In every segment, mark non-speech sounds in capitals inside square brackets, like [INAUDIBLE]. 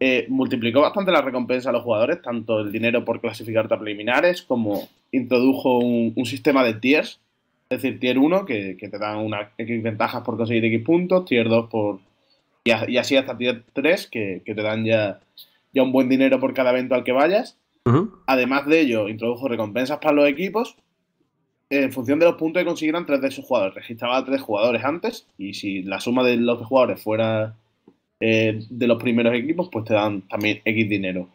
Eh, multiplicó bastante la recompensa a los jugadores, tanto el dinero por clasificarte a preliminares como introdujo un, sistema de tiers, es decir, tier 1 que, te dan una X ventajas por conseguir X puntos, tier 2 por... Y, así hasta tier 3 que, te dan ya, ya un buen dinero por cada evento al que vayas. Además de ello, introdujo recompensas para los equipos en función de los puntos que consiguieran tres de sus jugadores. Registraba a tres jugadores antes y si la suma de los jugadores fuera eh, de los primeros equipos, pues te dan también X dinero.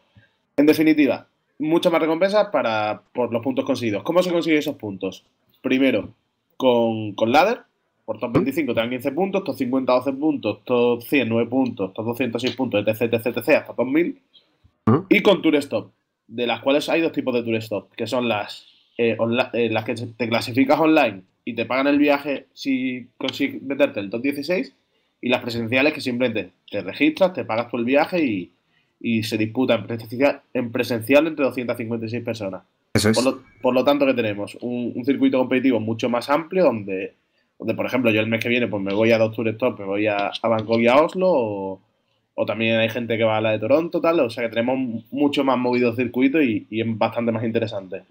En definitiva, muchas más recompensas para, por los puntos conseguidos. ¿Cómo se consiguen esos puntos? Primero, con, con ladder, por top 25 te dan 15 puntos, top 50 12 puntos, top 100 9 puntos, top 206 puntos, etc, etc, etc, hasta top 1000. Y con Tour Stop, de las cuales hay dos tipos de Tour Stop, que son las, eh, eh, las que te clasificas online y te pagan el viaje si consigues meterte el top 16 y las presenciales que simplemente te registras, te pagas por el viaje y, se disputa en presencial, en presencial entre 256 personas. por, lo, tanto que tenemos un, circuito competitivo mucho más amplio donde, donde, por ejemplo, yo el mes que viene pues me voy a Doctor Stop, me voy a, a Bangkok y a Oslo, o, también hay gente que va a la de Toronto, tal, o sea que tenemos mucho más movido circuito y, y es bastante más interesante.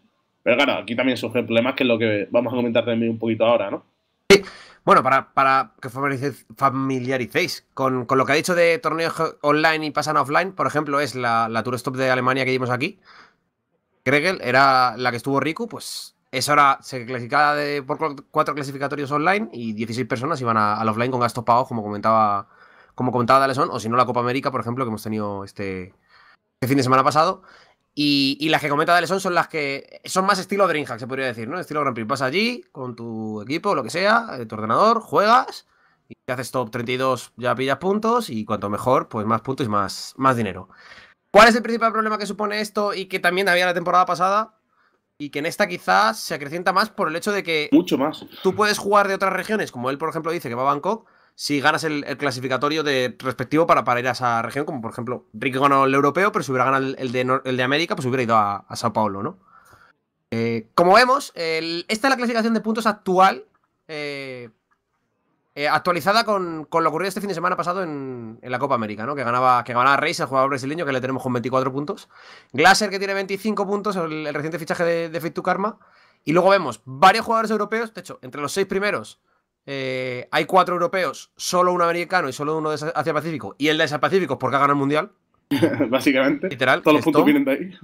Pero claro, aquí también surgen problemas que es lo que vamos a comentar también un poquito ahora, ¿no? Sí. Bueno, para, para que familiaricéis con, con, lo que ha dicho de torneos online y pasan offline, por ejemplo, es la, la Tour Stop de Alemania que vimos aquí. Kregel era la que estuvo Riku, pues es ahora se clasificaba de, por cuatro clasificatorios online y 16 personas iban a, al offline con gastos pagos, como comentaba, como comentaba Daleson, o si no la Copa América, por ejemplo, que hemos tenido este, este fin de semana pasado. Y, las que comenta Dale son las que son más estilo Dreamhack, se podría decir, ¿no? Estilo Grand Prix. Vas allí con tu equipo, lo que sea, eh, tu ordenador, juegas y te haces top 32, ya pillas puntos y cuanto mejor, pues más puntos y más, más dinero. ¿Cuál es el principal problema que supone esto y que también había la temporada pasada? Y que en esta quizás se acrecienta más por el hecho de que. Mucho más. Tú puedes jugar de otras regiones, como él, por ejemplo, dice que va a Bangkok, si ganas el, clasificatorio de, respectivo para, para, ir a esa región, como por ejemplo, Ricky ganó el europeo, pero si hubiera ganado el, de, América, pues hubiera ido a, Sao Paulo, ¿no? Eh, como vemos, esta es la clasificación de puntos actual, eh, eh, actualizada con, con, lo ocurrido este fin de semana pasado en, la Copa América, ¿no? Que ganaba, que ganaba Reis, el jugador brasileño, que le tenemos con 24 puntos. Glaser, que tiene 25 puntos, el, reciente fichaje de, de Fit to Karma. Y luego vemos varios jugadores europeos, de hecho, entre los seis primeros eh, hay cuatro europeos, solo un americano y solo uno de Asia Pacífico. Y el de Asia Pacífico porque ha ganado el mundial. [LAUGHS] Básicamente. Todos los puntos vienen de ahí.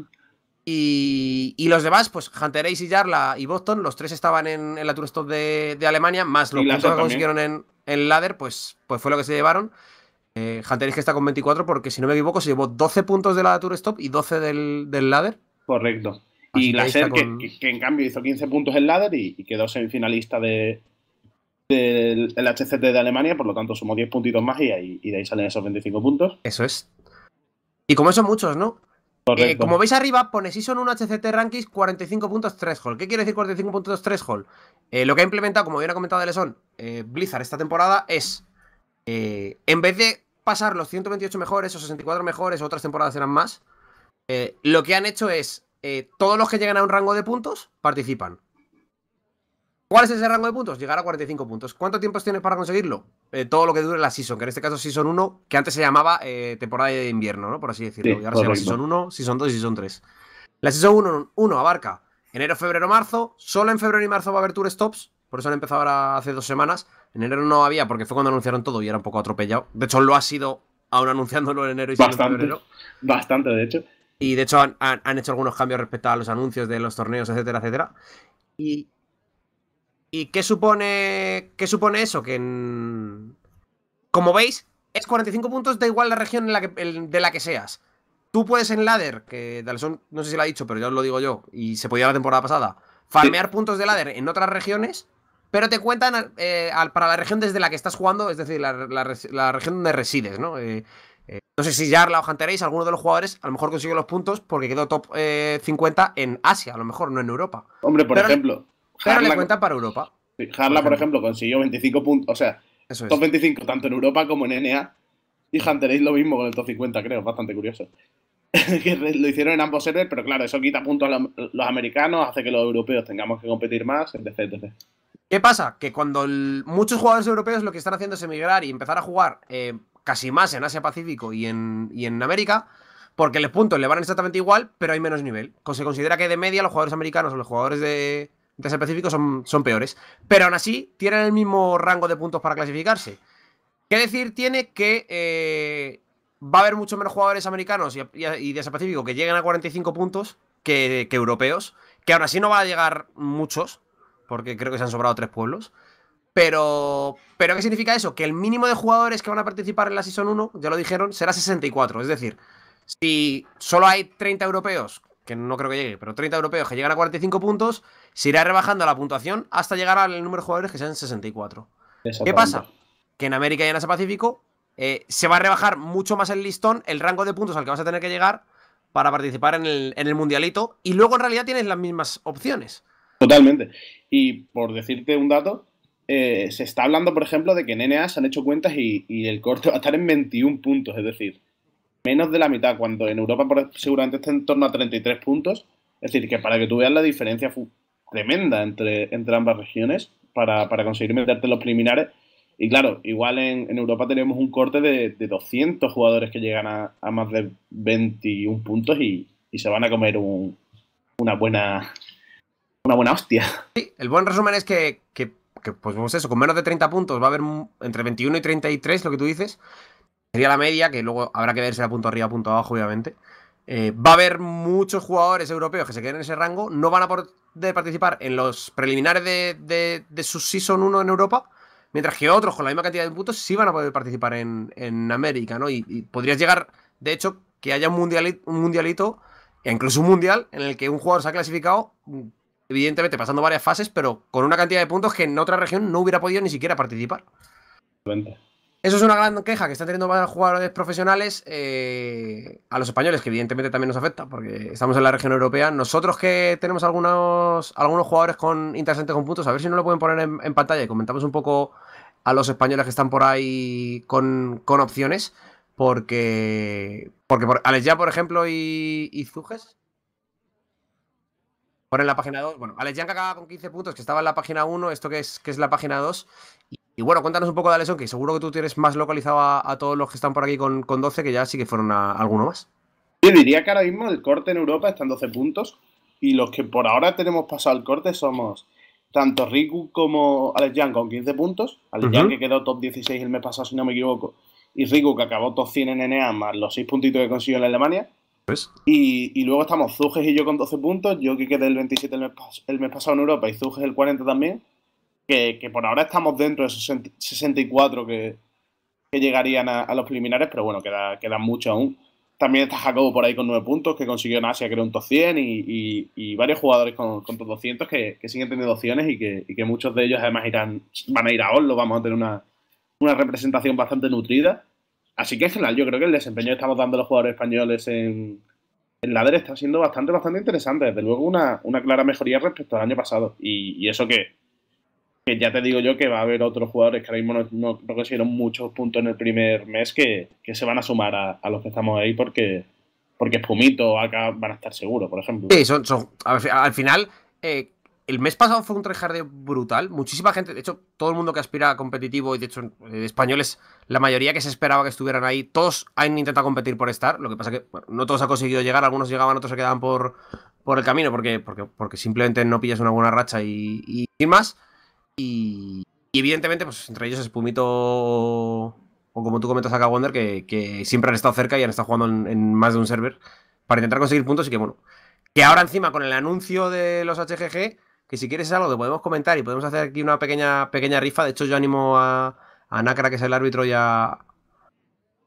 Y, los demás, pues Hunter Ace y Jarla y Boston, los tres estaban en, la Tour Stop de, Alemania, más los puntos que consiguieron en, el Ladder, pues, pues fue lo que se llevaron. Eh, Hunter Ace que está con 24, porque si no me equivoco, se llevó 12 puntos de la Tour Stop y 12 del, del Ladder. Correcto. y la que, que, en cambio hizo 15 puntos en Ladder y, y quedó semifinalista de, el HCT de Alemania, por lo tanto somos 10 puntitos más y, de ahí salen esos 25 puntos. Eso es. Y como son muchos, ¿no? Eh, como veis arriba, pone si son un HCT Rankings 45 puntos 3 Hall. ¿Qué quiere decir 45 puntos 3 Hall? Eh, lo que ha implementado, como bien ha comentado Leson, eh, Blizzard esta temporada es, eh, en vez de pasar los 128 mejores o 64 mejores, otras temporadas eran más, lo que han hecho es, todos los que llegan a un rango de puntos participan. ¿Cuál es ese rango de puntos? Llegar a 45 puntos. ¿Cuánto tiempo tienes para conseguirlo? Eh, todo lo que dure la season, que en este caso season 1, que antes se llamaba eh, temporada de invierno, ¿no? Por así decirlo. y ahora se llama season 1, season 2 y season 3. La season 1, abarca enero, febrero, marzo. Solo en febrero y marzo va a haber tour stops. Por eso han empezado ahora hace dos semanas. En enero no había, porque fue cuando anunciaron todo y era un poco atropellado. De hecho, lo ha sido aún anunciándolo en enero y febrero. Bastante, de hecho. Y de hecho han, han hecho algunos cambios respecto a los anuncios de los torneos, etcétera, etcétera. Y, ¿Y qué supone, qué supone eso? Que en... Como veis, es 45 puntos, da igual la región en la que, de la que seas. Tú puedes en ladder, que Dalson no sé si lo ha dicho, pero ya os lo digo yo, y se podía la temporada pasada, farmear puntos de ladder en otras regiones, pero te cuentan eh, para la región desde la que estás jugando, es decir, la, región donde resides, ¿no? Eh, eh, no sé si ya la Hunter alguno de los jugadores, a lo mejor consigue los puntos porque quedó top 50 en Asia, a lo mejor no en Europa. Hombre, por ejemplo, pero le cuenta para Europa. Sí, por, ejemplo, consiguió 25 puntos, o sea, top 25 tanto en Europa como en NA. Y Hunter lo mismo con el top 50, creo, bastante curioso. [LAUGHS] que lo hicieron en ambos servers, pero claro, eso quita puntos a los, americanos, hace que los europeos tengamos que competir más, etc. ¿Qué pasa? Que cuando muchos jugadores europeos lo que están haciendo es emigrar y empezar a jugar eh, casi más en Asia Pacífico y en, y en América, porque los puntos le van exactamente igual, pero hay menos nivel. Se considera que de media los jugadores americanos o los jugadores de, el Pacífico son, son peores. Pero aún así, tienen el mismo rango de puntos para clasificarse. ¿Qué decir tiene que eh, va a haber mucho menos jugadores americanos y, y, de ese Pacífico que lleguen a 45 puntos que, europeos? Que aún así no va a llegar muchos, porque creo que se han sobrado tres pueblos. Pero, pero ¿qué significa eso? Que el mínimo de jugadores que van a participar en la Season 1, ya lo dijeron, será 64. Es decir, si solo hay 30 europeos que no creo que llegue, pero 30 europeos que llegan a 45 puntos, se irá rebajando la puntuación hasta llegar al número de jugadores que sean 64. ¿Qué pasa? Que en América y en Asia Pacífico eh, se va a rebajar mucho más el listón, el rango de puntos al que vas a tener que llegar para participar en el, mundialito, y luego en realidad tienes las mismas opciones. Totalmente. Y por decirte un dato, eh, se está hablando, por ejemplo, de que en NA se han hecho cuentas y, y el corte va a estar en 21 puntos, es decir, menos de la mitad, cuando en Europa seguramente está en torno a 33 puntos. Es decir, que para que tú veas la diferencia tremenda entre, entre ambas regiones para, para conseguir meterte en los preliminares. Y claro, igual en, Europa tenemos un corte de, 200 jugadores que llegan a, más de 21 puntos y, y se van a comer una buena una buena hostia. Sí, el buen resumen es que, que, que, pues, eso, con menos de 30 puntos va a haber entre 21 y 33, lo que tú dices, sería la media, que luego habrá que ver si a punto arriba, punto abajo, obviamente. Eh, va a haber muchos jugadores europeos que se queden en ese rango, no van a poder participar en los preliminares de, su Season 1 en Europa, mientras que otros con la misma cantidad de puntos sí van a poder participar en, América, ¿no? Y, podrías llegar, de hecho, que haya un, mundialito, e incluso un mundial, en el que un jugador se ha clasificado, evidentemente pasando varias fases, pero con una cantidad de puntos que en otra región no hubiera podido ni siquiera participar. Eso es una gran queja que están teniendo varios jugadores profesionales eh, a los españoles, que evidentemente también nos afecta, porque estamos en la región europea. Nosotros que tenemos algunos, algunos jugadores con interesantes con puntos, a ver si no lo pueden poner en, pantalla y comentamos un poco a los españoles que están por ahí con, opciones, porque, porque por, Alex ya, por ejemplo, y, y Zuges. Ponen la página 2. Bueno, Alex Jan que acaba con 15 puntos, que estaba en la página 1, esto que es, que es la página 2. Y bueno, cuéntanos un poco de la que seguro que tú tienes más localizado a, todos los que están por aquí con, con 12, que ya sí que fueron a, alguno más. Yo diría que ahora mismo el corte en Europa está en 12 puntos y los que por ahora tenemos pasado el corte somos tanto Riku como Alex Jan con 15 puntos. Alex Jan, que quedó top 16 el mes pasado, si no me equivoco. Y Riku que acabó top 100 en NA más los 6 puntitos que consiguió en Alemania. Pues. Y, luego estamos Zuges y yo con 12 puntos. Yo que quedé el 27 el mes, el mes pasado en Europa y Zuges el 40 también que, por ahora estamos dentro de esos 64 que, llegarían a, los preliminares, pero bueno, queda, muchos mucho aún. También está Jacobo por ahí con 9 puntos, que consiguió en Asia, creo un top 100, y, varios jugadores con, con 200 que, siguen teniendo opciones y que, muchos de ellos además irán, van a ir a Oslo, vamos a tener una, representación bastante nutrida. Así que en general yo creo que el desempeño que estamos dando los jugadores españoles en, en la está siendo bastante, bastante interesante. Desde luego una, clara mejoría respecto al año pasado. y eso que ya te digo yo que va a haber otros jugadores que ahora mismo no, consiguieron muchos puntos en el primer mes que, se van a sumar a, los que estamos ahí porque porque Pumito acá van a estar seguros, por ejemplo. Sí, al, final, eh, el mes pasado fue un tryhard brutal. Muchísima gente, de hecho, todo el mundo que aspira a competitivo, y de hecho, eh, de españoles, la mayoría que se esperaba que estuvieran ahí, todos han intentado competir por estar. Lo que pasa que no todos han conseguido llegar, algunos llegaban, otros se quedaban por, por el camino, porque, porque, porque simplemente no pillas una buena racha y, y, y más. Y, evidentemente, pues entre ellos Spumito o como tú comentas acá, Wonder, que, siempre han estado cerca y han estado jugando en, más de un server para intentar conseguir puntos y que bueno. Que ahora encima con el anuncio de los HGG, que si quieres es algo que podemos comentar y podemos hacer aquí una pequeña, pequeña rifa. De hecho, yo animo a, a que es el árbitro, y a,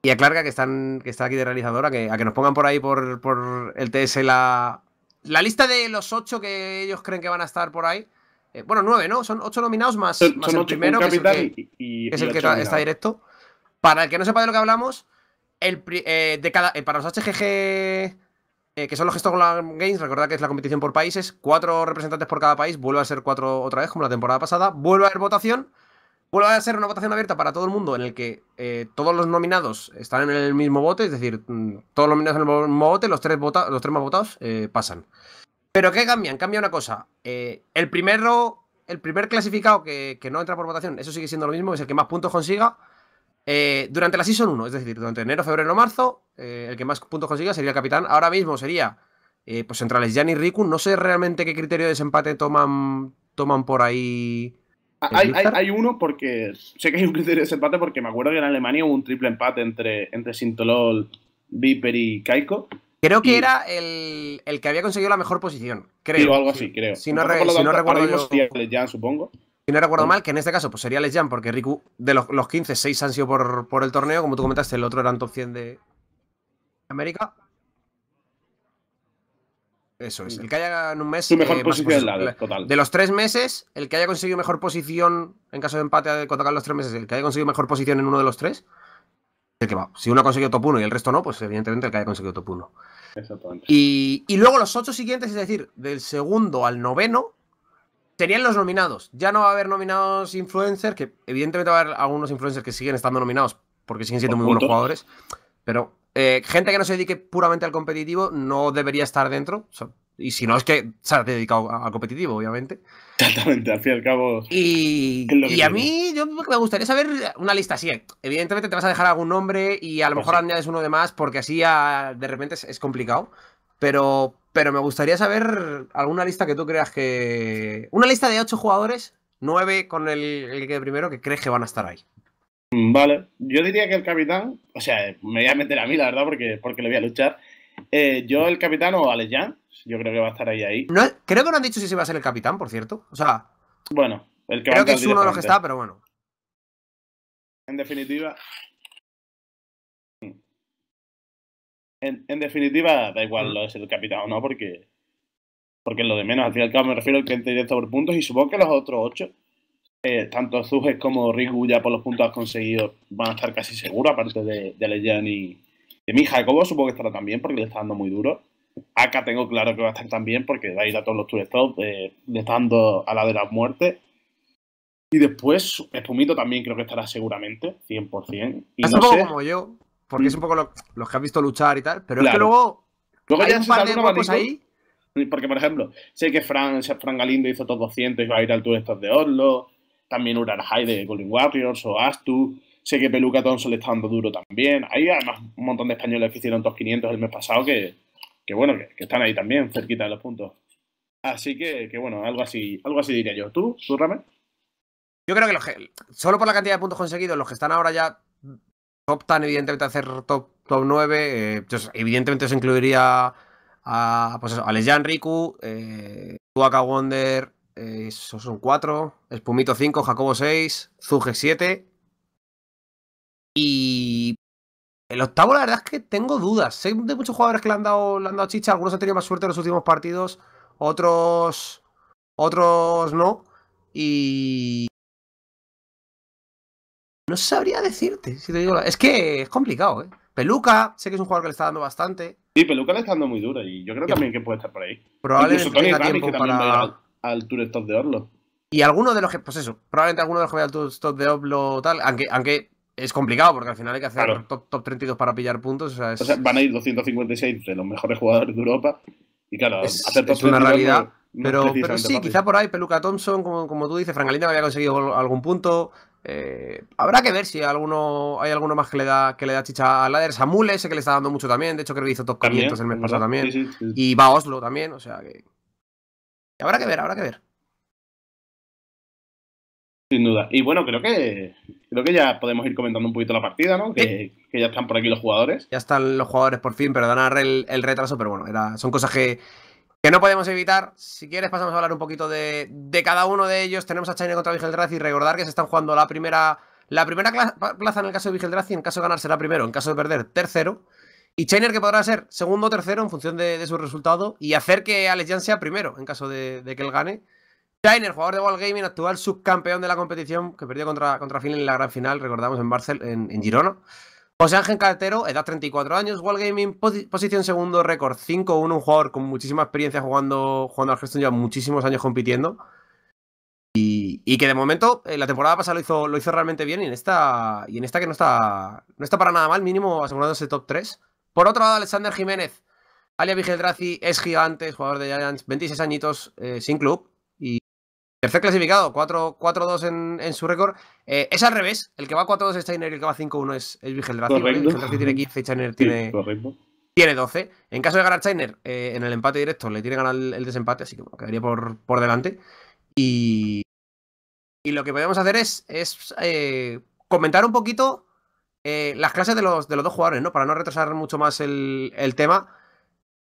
y a Clarka, que, están, que está aquí de realizadora, que, a que nos pongan por ahí por, por el TS la, la lista de los ocho que ellos creen que van a estar por ahí eh, bueno, nueve, ¿no? Son ocho nominados más, el primero, que es el que, está directo. Para el que no sepa de lo que hablamos, el, eh, de cada, eh, para los HGG, que son los la Games, recordad que es la competición por países, cuatro representantes por cada país, vuelve a ser cuatro otra vez, como la temporada pasada, vuelve a haber votación, vuelve a ser una votación abierta para todo el mundo, en el que todos los nominados están en el mismo bote, es decir, mm, todos los nominados en el mismo bote, los tres, los tres más votados pasan. Pero ¿qué cambian? Cambia una cosa. Eh, el primero, el primer clasificado que, no entra por votación, eso sigue siendo lo mismo, es el que más puntos consiga eh, durante la Season 1, es decir, durante enero, febrero, marzo, eh, el que más puntos consiga sería el capitán. Ahora mismo sería, pues centrales Jan y Riku, no sé realmente qué criterio de desempate toman, toman por ahí. Ah, hay, uno porque sé que hay un criterio de desempate porque me acuerdo que en Alemania hubo un triple empate entre, entre Sintolol, Viper y Kaiko Creo que era el, que había conseguido la mejor posición, creo. o algo así, creo. Si no, recuerdo supongo. Si no recuerdo mal, que en este caso pues sería Les porque Riku, de los, 15, 6 han sido por, por, el torneo. Como tú comentaste, el otro eran top 100 de América. Eso es. El que haya en un mes. Su mejor eh, posición De los tres meses, el que haya conseguido mejor posición, en caso de empate, de acaban los tres meses, el que haya conseguido mejor posición en uno de los tres, va. Si uno ha conseguido top 1 y el resto no, pues evidentemente el que haya conseguido top 1. Y, y, luego los ocho siguientes, es decir, del segundo al noveno, serían los nominados. Ya no va a haber nominados influencers, que evidentemente va a haber algunos influencers que siguen estando nominados porque siguen siendo muy buenos jugadores, pero eh, gente que no se dedique puramente al competitivo no debería estar dentro. Y si no, es que se ha dedicado a, competitivo, obviamente. Exactamente, al fin y al cabo. Y, a mí, yo me gustaría saber una lista así. Evidentemente te vas a dejar algún nombre y a lo pues mejor añades uno de más porque así de repente es, complicado. Pero, pero me gustaría saber alguna lista que tú creas que. Una lista de ocho jugadores, 9 con el, primero, que crees que van a estar ahí. Mm, vale, yo diría que el capitán, o sea, me voy a meter a mí, la verdad, porque, porque le voy a luchar. Eh, yo, el capitán o Alejan, yo creo que va a estar ahí ahí. No, creo que no han dicho si se va a ser el capitán, por cierto. O sea. Bueno, el que Creo que es uno de los que está, pero bueno. En definitiva. En, definitiva, da igual lo es el capitán o no, porque. Porque lo de menos. Al fin y al cabo me refiero al que entre por puntos. Y supongo que los otros ocho, eh, tanto Zuges como Rigu, ya por los puntos conseguidos, van a estar casi seguros, aparte de, de y. De mi Jacobo supongo que estará también porque le está dando muy duro acá tengo claro que va a estar también porque va a ir a todos los tour stops, eh, a la de la muerte. Y después, Espumito también creo que estará seguramente, 100%. no como yo, porque mm. es un poco los que has visto luchar y tal, pero es que luego, luego ya un par de ahí. Porque, por ejemplo, sé que Fran, Galindo hizo todos 200 y va a ir al Tour Stop de Oslo, también Urarhai de Golden Warriors o Astu, sé que Peluca Thompson le está dando duro también. Hay además un montón de españoles que hicieron 2.500 500 el mes pasado que, que bueno, que, están ahí también, cerquita de los puntos. Así que, que bueno, algo así, algo así diría yo. ¿Tú, Surrame? Yo creo que, los que solo por la cantidad de puntos conseguidos, los que están ahora ya optan evidentemente a hacer top, 9, eh, pues, evidentemente se incluiría a, pues Riku, eh, Wonder, eh, esos son 4, Espumito 5, Jacobo 6, Zuge 7 y el octavo, la verdad es que tengo dudas. Sé de muchos jugadores que le han dado, le han chicha. Algunos han tenido más suerte en los últimos partidos. Otros. Otros no. Y. No sabría decirte, Es que es complicado, ¿eh? Peluca, sé que es un jugador que le está dando bastante. Sí, Peluca le está dando muy duro y yo creo también que puede estar por ahí. Probablemente para... al, Tour de Orlo. Y alguno de los que, pues eso, probablemente alguno de los que vaya Tour Stop de Orlo tal, aunque, aunque es complicado porque al final hay que hacer top, 32 para pillar puntos. O sea, van a ir 256 de los mejores jugadores de Europa. Y claro, hacer top es una realidad. pero, sí, quizá por ahí Peluca Thompson, como, como tú dices, Frankalina que había conseguido algún punto. Eh, habrá que ver si hay alguno, hay alguno más que le da, que le da chicha a Lader. Samuel ese que le está dando mucho también. De hecho, creo que hizo top 500 el mes pasado también. Y va Oslo también. O sea que. Habrá que ver, habrá que ver. Sin duda. Y bueno, creo que creo que ya podemos ir comentando un poquito la partida, ¿no? Que, ya están por aquí los jugadores. Ya están los jugadores por fin, perdonar el, el retraso, pero bueno, son cosas que, que no podemos evitar. Si quieres, pasamos a hablar un poquito de, cada uno de ellos. Tenemos a China contra Vigeldraz y recordar que se están jugando la primera, la primera plaza en el caso de Vigeldraz y en caso de ganar será primero, en caso de perder, tercero. Y Chainer que podrá ser segundo o tercero en función de, su resultado y hacer que Alex Jan sea primero en caso de que él gane Shiner, jugador de Wall Gaming, actual subcampeón de la competición, que perdió contra, contra Finland en la gran final, recordamos, en, Barcel, en, Girona. José Ángel Cartero, edad 34 años, Wall Gaming, posición segundo, récord 5-1, un jugador con muchísima experiencia jugando, jugando al Hearthstone, lleva muchísimos años compitiendo. Y, que de momento, eh, la temporada pasada lo hizo, lo hizo realmente bien y en esta, y en esta que no está, no está para nada mal, mínimo asegurándose top 3. Por otro lado, Alexander Jiménez, alias Vigel es gigante, jugador de Giants, 26 añitos, eh, sin club. Tercer clasificado, 4-2 en, su récord. Eh, es al revés, el que va 4-2 es Steiner y el que va 5-1 es, es Vigel que tiene 15 y Steiner tiene, tiene 12. En caso de ganar Steiner, eh, en el empate directo le tiene ganar el, desempate, así que quedaría por, delante. Y, lo que podemos hacer es, eh, comentar un poquito las clases de los, dos jugadores, ¿no? Para no retrasar mucho más el tema.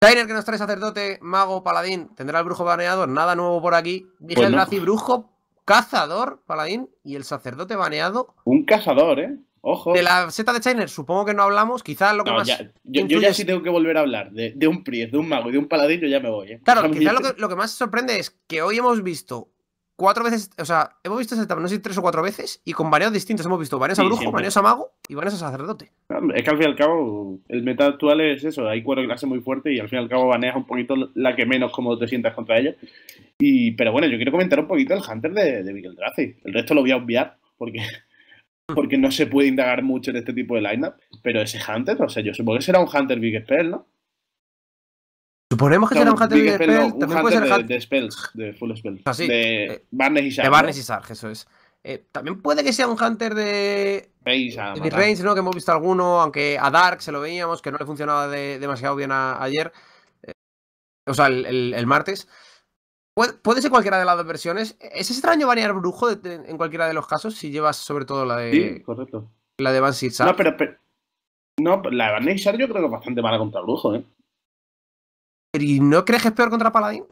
Kainer, que nos trae sacerdote, mago, paladín. ¿Tendrá el brujo baneado, Nada nuevo por aquí. Miguel el pues brujo, cazador, paladín y el sacerdote baneado. Un cazador, ¿eh? Ojo. De la seta de Shiner, supongo que no hablamos. Quizás lo que más. Yo, ya sí tengo que volver a hablar de, un Priest, de un mago y de un paladín, yo ya me voy. ¿eh? Claro, quizás lo que, lo que más sorprende es que hoy hemos visto cuatro veces, o sea, hemos visto ese tablón, no sé, tres o cuatro veces y con varios distintos. Hemos visto varios a brujo, varios a mago y varios a sacerdote. Es que al fin y al cabo, el meta actual es eso, hay cuatro clases muy fuerte y al fin y al cabo baneas un poquito la que menos cómodo te sientas contra ellos. Y, pero bueno, yo quiero comentar un poquito el Hunter de, Miguel Drazi. El resto lo voy a obviar porque, [LAUGHS] porque no se puede indagar mucho en este tipo de lineup. Pero ese Hunter, o sé, yo supongo que será un Hunter Big Spell, ¿no? Suponemos que será un Hunter, spell, un de, de, Spells, de Full Spells. Ah, de eh, Barnes y Sarge. De Barnes y eso es. Eh, también puede que sea un Hunter de. de ¿no? Que hemos visto alguno, aunque a Dark se lo veíamos, que no le funcionaba demasiado bien ayer. Eh, o sea, el, martes. Puede, ser cualquiera de las dos versiones. Es extraño variar brujo en cualquiera de los casos si llevas sobre todo la de. Sí, correcto. La de Barnes y No, pero, pero. No, la de Barnes y Sarg yo creo que es bastante mala contra brujo, ¿eh? ¿Y no crees que es peor contra Paladín?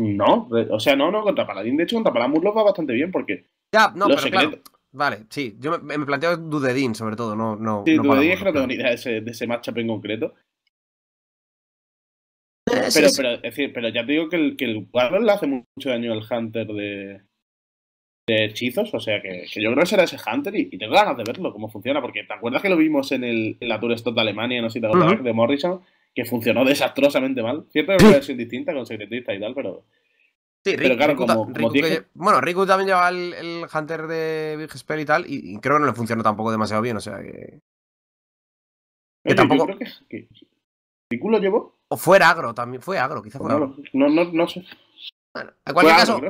No, eh, o sea, no, no, contra Paladín. De hecho, contra Palamur lo va bastante bien porque. Ya, no, pero claro. Vale, sí. Yo me, planteo Dudedin, sobre todo, no. no sí, no Dudedin es que no tengo ni idea de ese, de ese matchup en concreto. Eh, pero, es decir, pero ya te digo que el, que le hace mucho daño al Hunter de, hechizos, o sea que, yo creo que será ese Hunter y, te tengo ganas de verlo, cómo funciona, porque te acuerdas que lo vimos en, el, la Tour Stop de Alemania, no sé si te acuerdas, de Morrison, que funcionó desastrosamente mal. Siempre una versión distinta con secretista y tal, pero. Sí, pero claro, como, Bueno, Riku también llevaba el, Hunter de Big Spell y tal, y, creo que no le funcionó tampoco demasiado bien, o sea que. tampoco. ¿Riku lo llevó? O fuera agro también, fue agro, quizá pues fue agro. No, no, no sé. Bueno, en cualquier caso,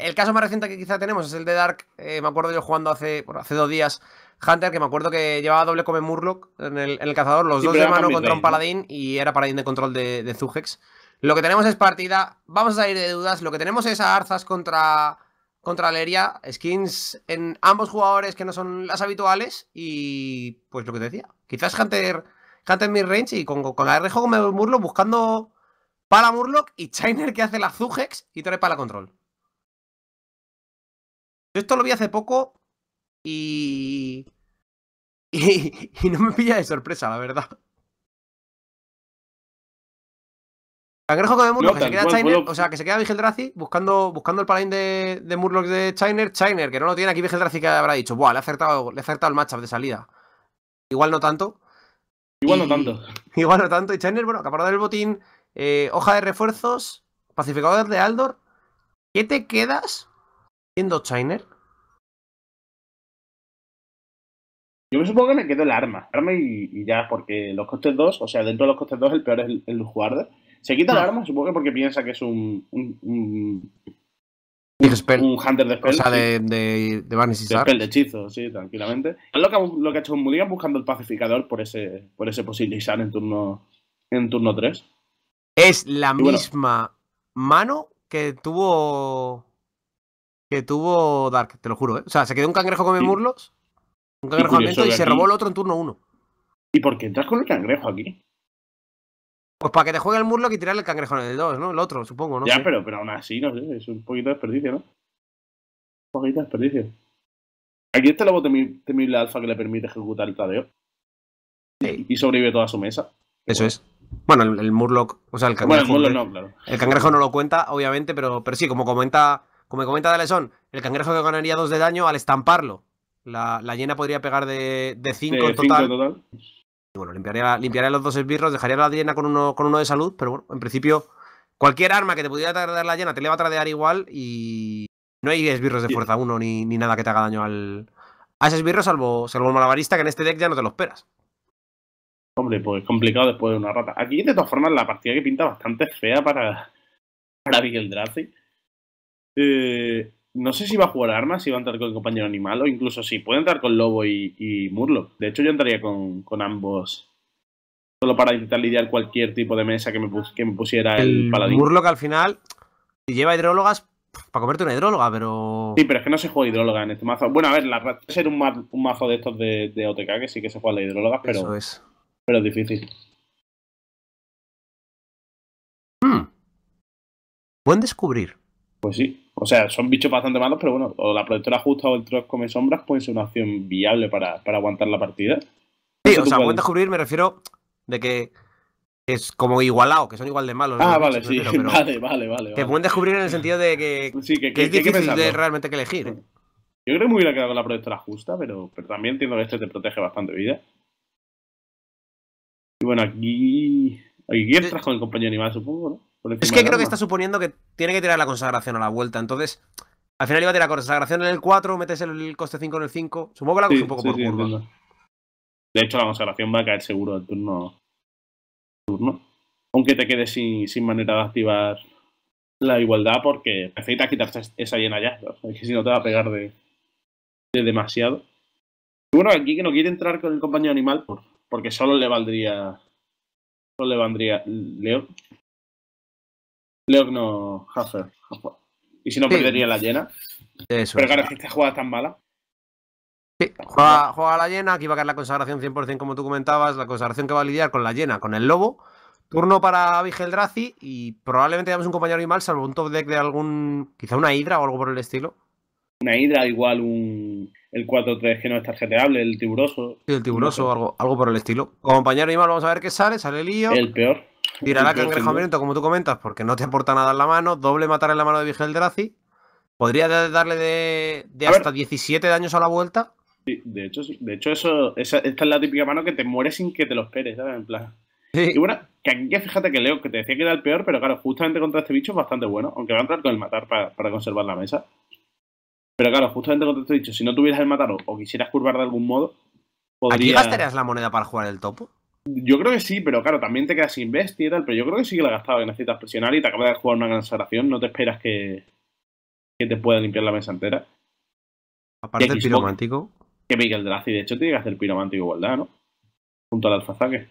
el, caso más reciente que quizá tenemos es el de Dark. Eh, me acuerdo yo jugando hace, hace dos días Hunter, que me acuerdo que llevaba doble come Murloc en el, cazador, los dos de mano contra un paladín y era paladín de control de, de Zugex. Lo que tenemos es partida, vamos a salir de dudas, lo que tenemos es a Arzas contra, contra Leria, skins en ambos jugadores que no son las habituales y pues lo que te decía, quizás Hunter, Hunter midrange y con, con la R come Murloc buscando pala Murloc y Chainer que hace la Zugex y trae pala control. Yo esto lo vi hace poco [LAUGHS] Y... y... no me pilla de sorpresa, la verdad. Cangrejo Murloc, que se queda o sea, que se queda buscando, buscando el paladín de, de Murloc de Chiner. Chiner, que no lo tiene aquí Drazi que habrá dicho, ¡buah! Le ha acertado, le ha acertado el matchup de salida. Igual no tanto. Igual no tanto. [LAUGHS] Igual no tanto. Y Chiner, bueno, dar del botín, eh, hoja de refuerzos, pacificador de Aldor. ¿Qué te quedas siendo Chiner? Yo me supongo que me quedo el arma. Arma y, ya, porque los costes 2, o sea, dentro de los costes 2 el peor es el, el Se quita el arma, supongo que porque piensa que es un. un, Hunter de spell. O sea, de, de, de spell, hechizo, sí, tranquilamente. Es lo que, ha hecho Mudigan buscando el pacificador por ese, por ese posible en turno, en turno 3. Es la misma mano que tuvo. Que tuvo Dark, te lo juro, ¿eh? O sea, se quedó un cangrejo con el murlos un cangrejo y se robó el otro en turno 1. ¿Y por qué entras con el cangrejo aquí? Pues para que te juegue el Murloc y tirarle el cangrejo en el 2, ¿no? El otro, supongo, ¿no? Ya, pero, aún así, no sé, es un poquito de desperdicio, ¿no? Un poquito de desperdicio. Aquí este lobo temible, alfa que le permite ejecutar el tadeo. Sí. Y sobrevive toda su mesa. Eso es. Bueno, el, Murloc, o sea, el cangrejo. Bueno, el Murloc no, claro. El cangrejo no lo cuenta, obviamente, pero, pero sí, como comenta, como comenta Daleson, el cangrejo que ganaría 2 de daño al estamparlo la, la llena podría pegar de 5 en total. bueno, limpiaría, los dos esbirros, dejaría la llena con uno, con uno de salud, pero bueno, en principio, cualquier arma que te pudiera tardar la llena te le va a tardar igual y no hay esbirros de fuerza 1 ni, ni, nada que te haga daño al, a ese esbirro, salvo, salvo el malabarista, que en este deck ya no te lo esperas. Hombre, pues complicado después de una rata. Aquí, de todas formas, la partida que pinta bastante fea para, para Miguel Eh, no sé si va a jugar armas, si va a entrar con el compañero animal o incluso si puede entrar con Lobo y, Murloc. De hecho, yo entraría con, ambos. Solo para intentar lidiar cualquier tipo de mesa que me, pusiera el, paladín. Murloc al final lleva hidrólogas para comerte una hidróloga, pero. Sí, pero es que no se juega hidróloga en este mazo. Bueno, a ver, la puede ser un, mazo de estos de, de, OTK que sí que se juega la hidróloga, pero. es. Pero difícil. Hmm. Buen descubrir. Pues sí. O sea, son bichos bastante malos, pero bueno, o la protectora justa o el troll come sombras puede ser una opción viable para, aguantar la partida. Sí, o sea, aguanta cubrir me refiero de que es como igualado, que son igual de malos. Ah, vale, sí, [LAUGHS] vale, vale, vale. Que pueden descubrir en el sentido de que, es difícil realmente elegir. Yo creo que me hubiera quedado la protectora justa, pero, pero también entiendo que este te protege bastante vida. Y bueno, aquí y entras con el compañero animal, supongo, ¿no? Es que creo que está suponiendo que tiene que tirar la consagración a la vuelta. Entonces, al final iba a tirar la consagración en el 4, metes el coste 5 en el 5. Supongo que la sí, un poco por De hecho, la consagración va a caer seguro el turno. turno. Aunque te quedes sin, manera de activar la igualdad, porque necesitas quitarse esa llena ya. Es que si no te va a pegar de, de demasiado. Y bueno, aquí que no quiere entrar con el compañero animal, porque solo le valdría le vendría ¿Leo? ¿Leo no, Huffer. Y si no, perdería la llena. Eso Pero claro, es que esta jugada tan mala. Sí, juega, juega la llena, aquí va a caer la consagración 100% como tú comentabas, la consagración que va a lidiar con la llena, con el lobo. Turno para Drazi y probablemente damos un compañero animal, salvo un top deck de algún, quizá una hidra o algo por el estilo. Una hidra, igual un el 4-3 que no es tarjeteable, el tiburoso. Sí, el tiburoso, algo, algo por el estilo. Compañero animal, vamos a ver qué sale, sale el Lío. El peor. Tirará cangrejo momento como tú comentas, porque no te aporta nada en la mano. Doble matar en la mano de Vigel Drazi. Podría darle de, de hasta 17 daños a la vuelta. Sí, de hecho, de hecho eso, esta es la típica mano que te muere sin que te lo esperes, ¿sabes? En plan. Y bueno, que fíjate que Leo, que te decía que era el peor, pero claro, justamente contra este bicho es bastante bueno, aunque va a entrar con el matar para, para conservar la mesa. Pero claro, justamente lo te he dicho, si no tuvieras el matar o quisieras curvar de algún modo, podría... ¿Aquí gastarías la moneda para jugar el topo? Yo creo que sí, pero claro, también te quedas sin bestia y tal, pero yo creo que sí que la has gastado, que necesitas presionar y te acabas de jugar una cancelación, no te esperas que, te pueda limpiar la mesa entera. Aparte del piromántico. Que Miguel Drazi, de hecho, tiene que hacer el piromántico igualdad, ¿no? Junto al alfazaque.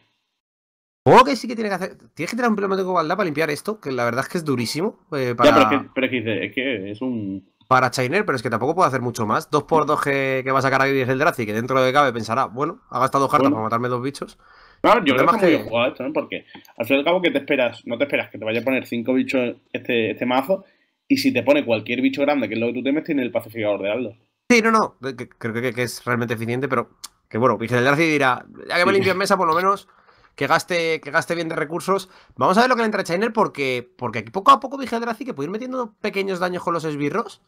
O que sí que tiene que hacer. Tienes que tirar un piromántico igualdad para limpiar esto, que la verdad es que es durísimo. Eh, para... pero es, que es un para Chainer, pero es que tampoco puede hacer mucho más. Dos por dos que, va a sacar a el Drazi, que dentro de cabe pensará, bueno, ha gastado cartas para matarme dos bichos. Claro, ah, yo creo que, que... es jugado esto, ¿no? Porque al fin y al cabo que te esperas, no te esperas que te vaya a poner cinco bichos este, este mazo, y si te pone cualquier bicho grande, que es lo que tú temes, tiene el pacificador de Aldo. Sí, no, no, creo que, es realmente eficiente, pero que bueno, Virgen del dirá, ya que me limpio en mesa, por lo menos [LAUGHS] que gaste, que gaste bien de recursos. Vamos a ver lo que le entra a Chainer porque, porque poco a poco Vigil Drazi que puede ir metiendo pequeños daños con los esbirros.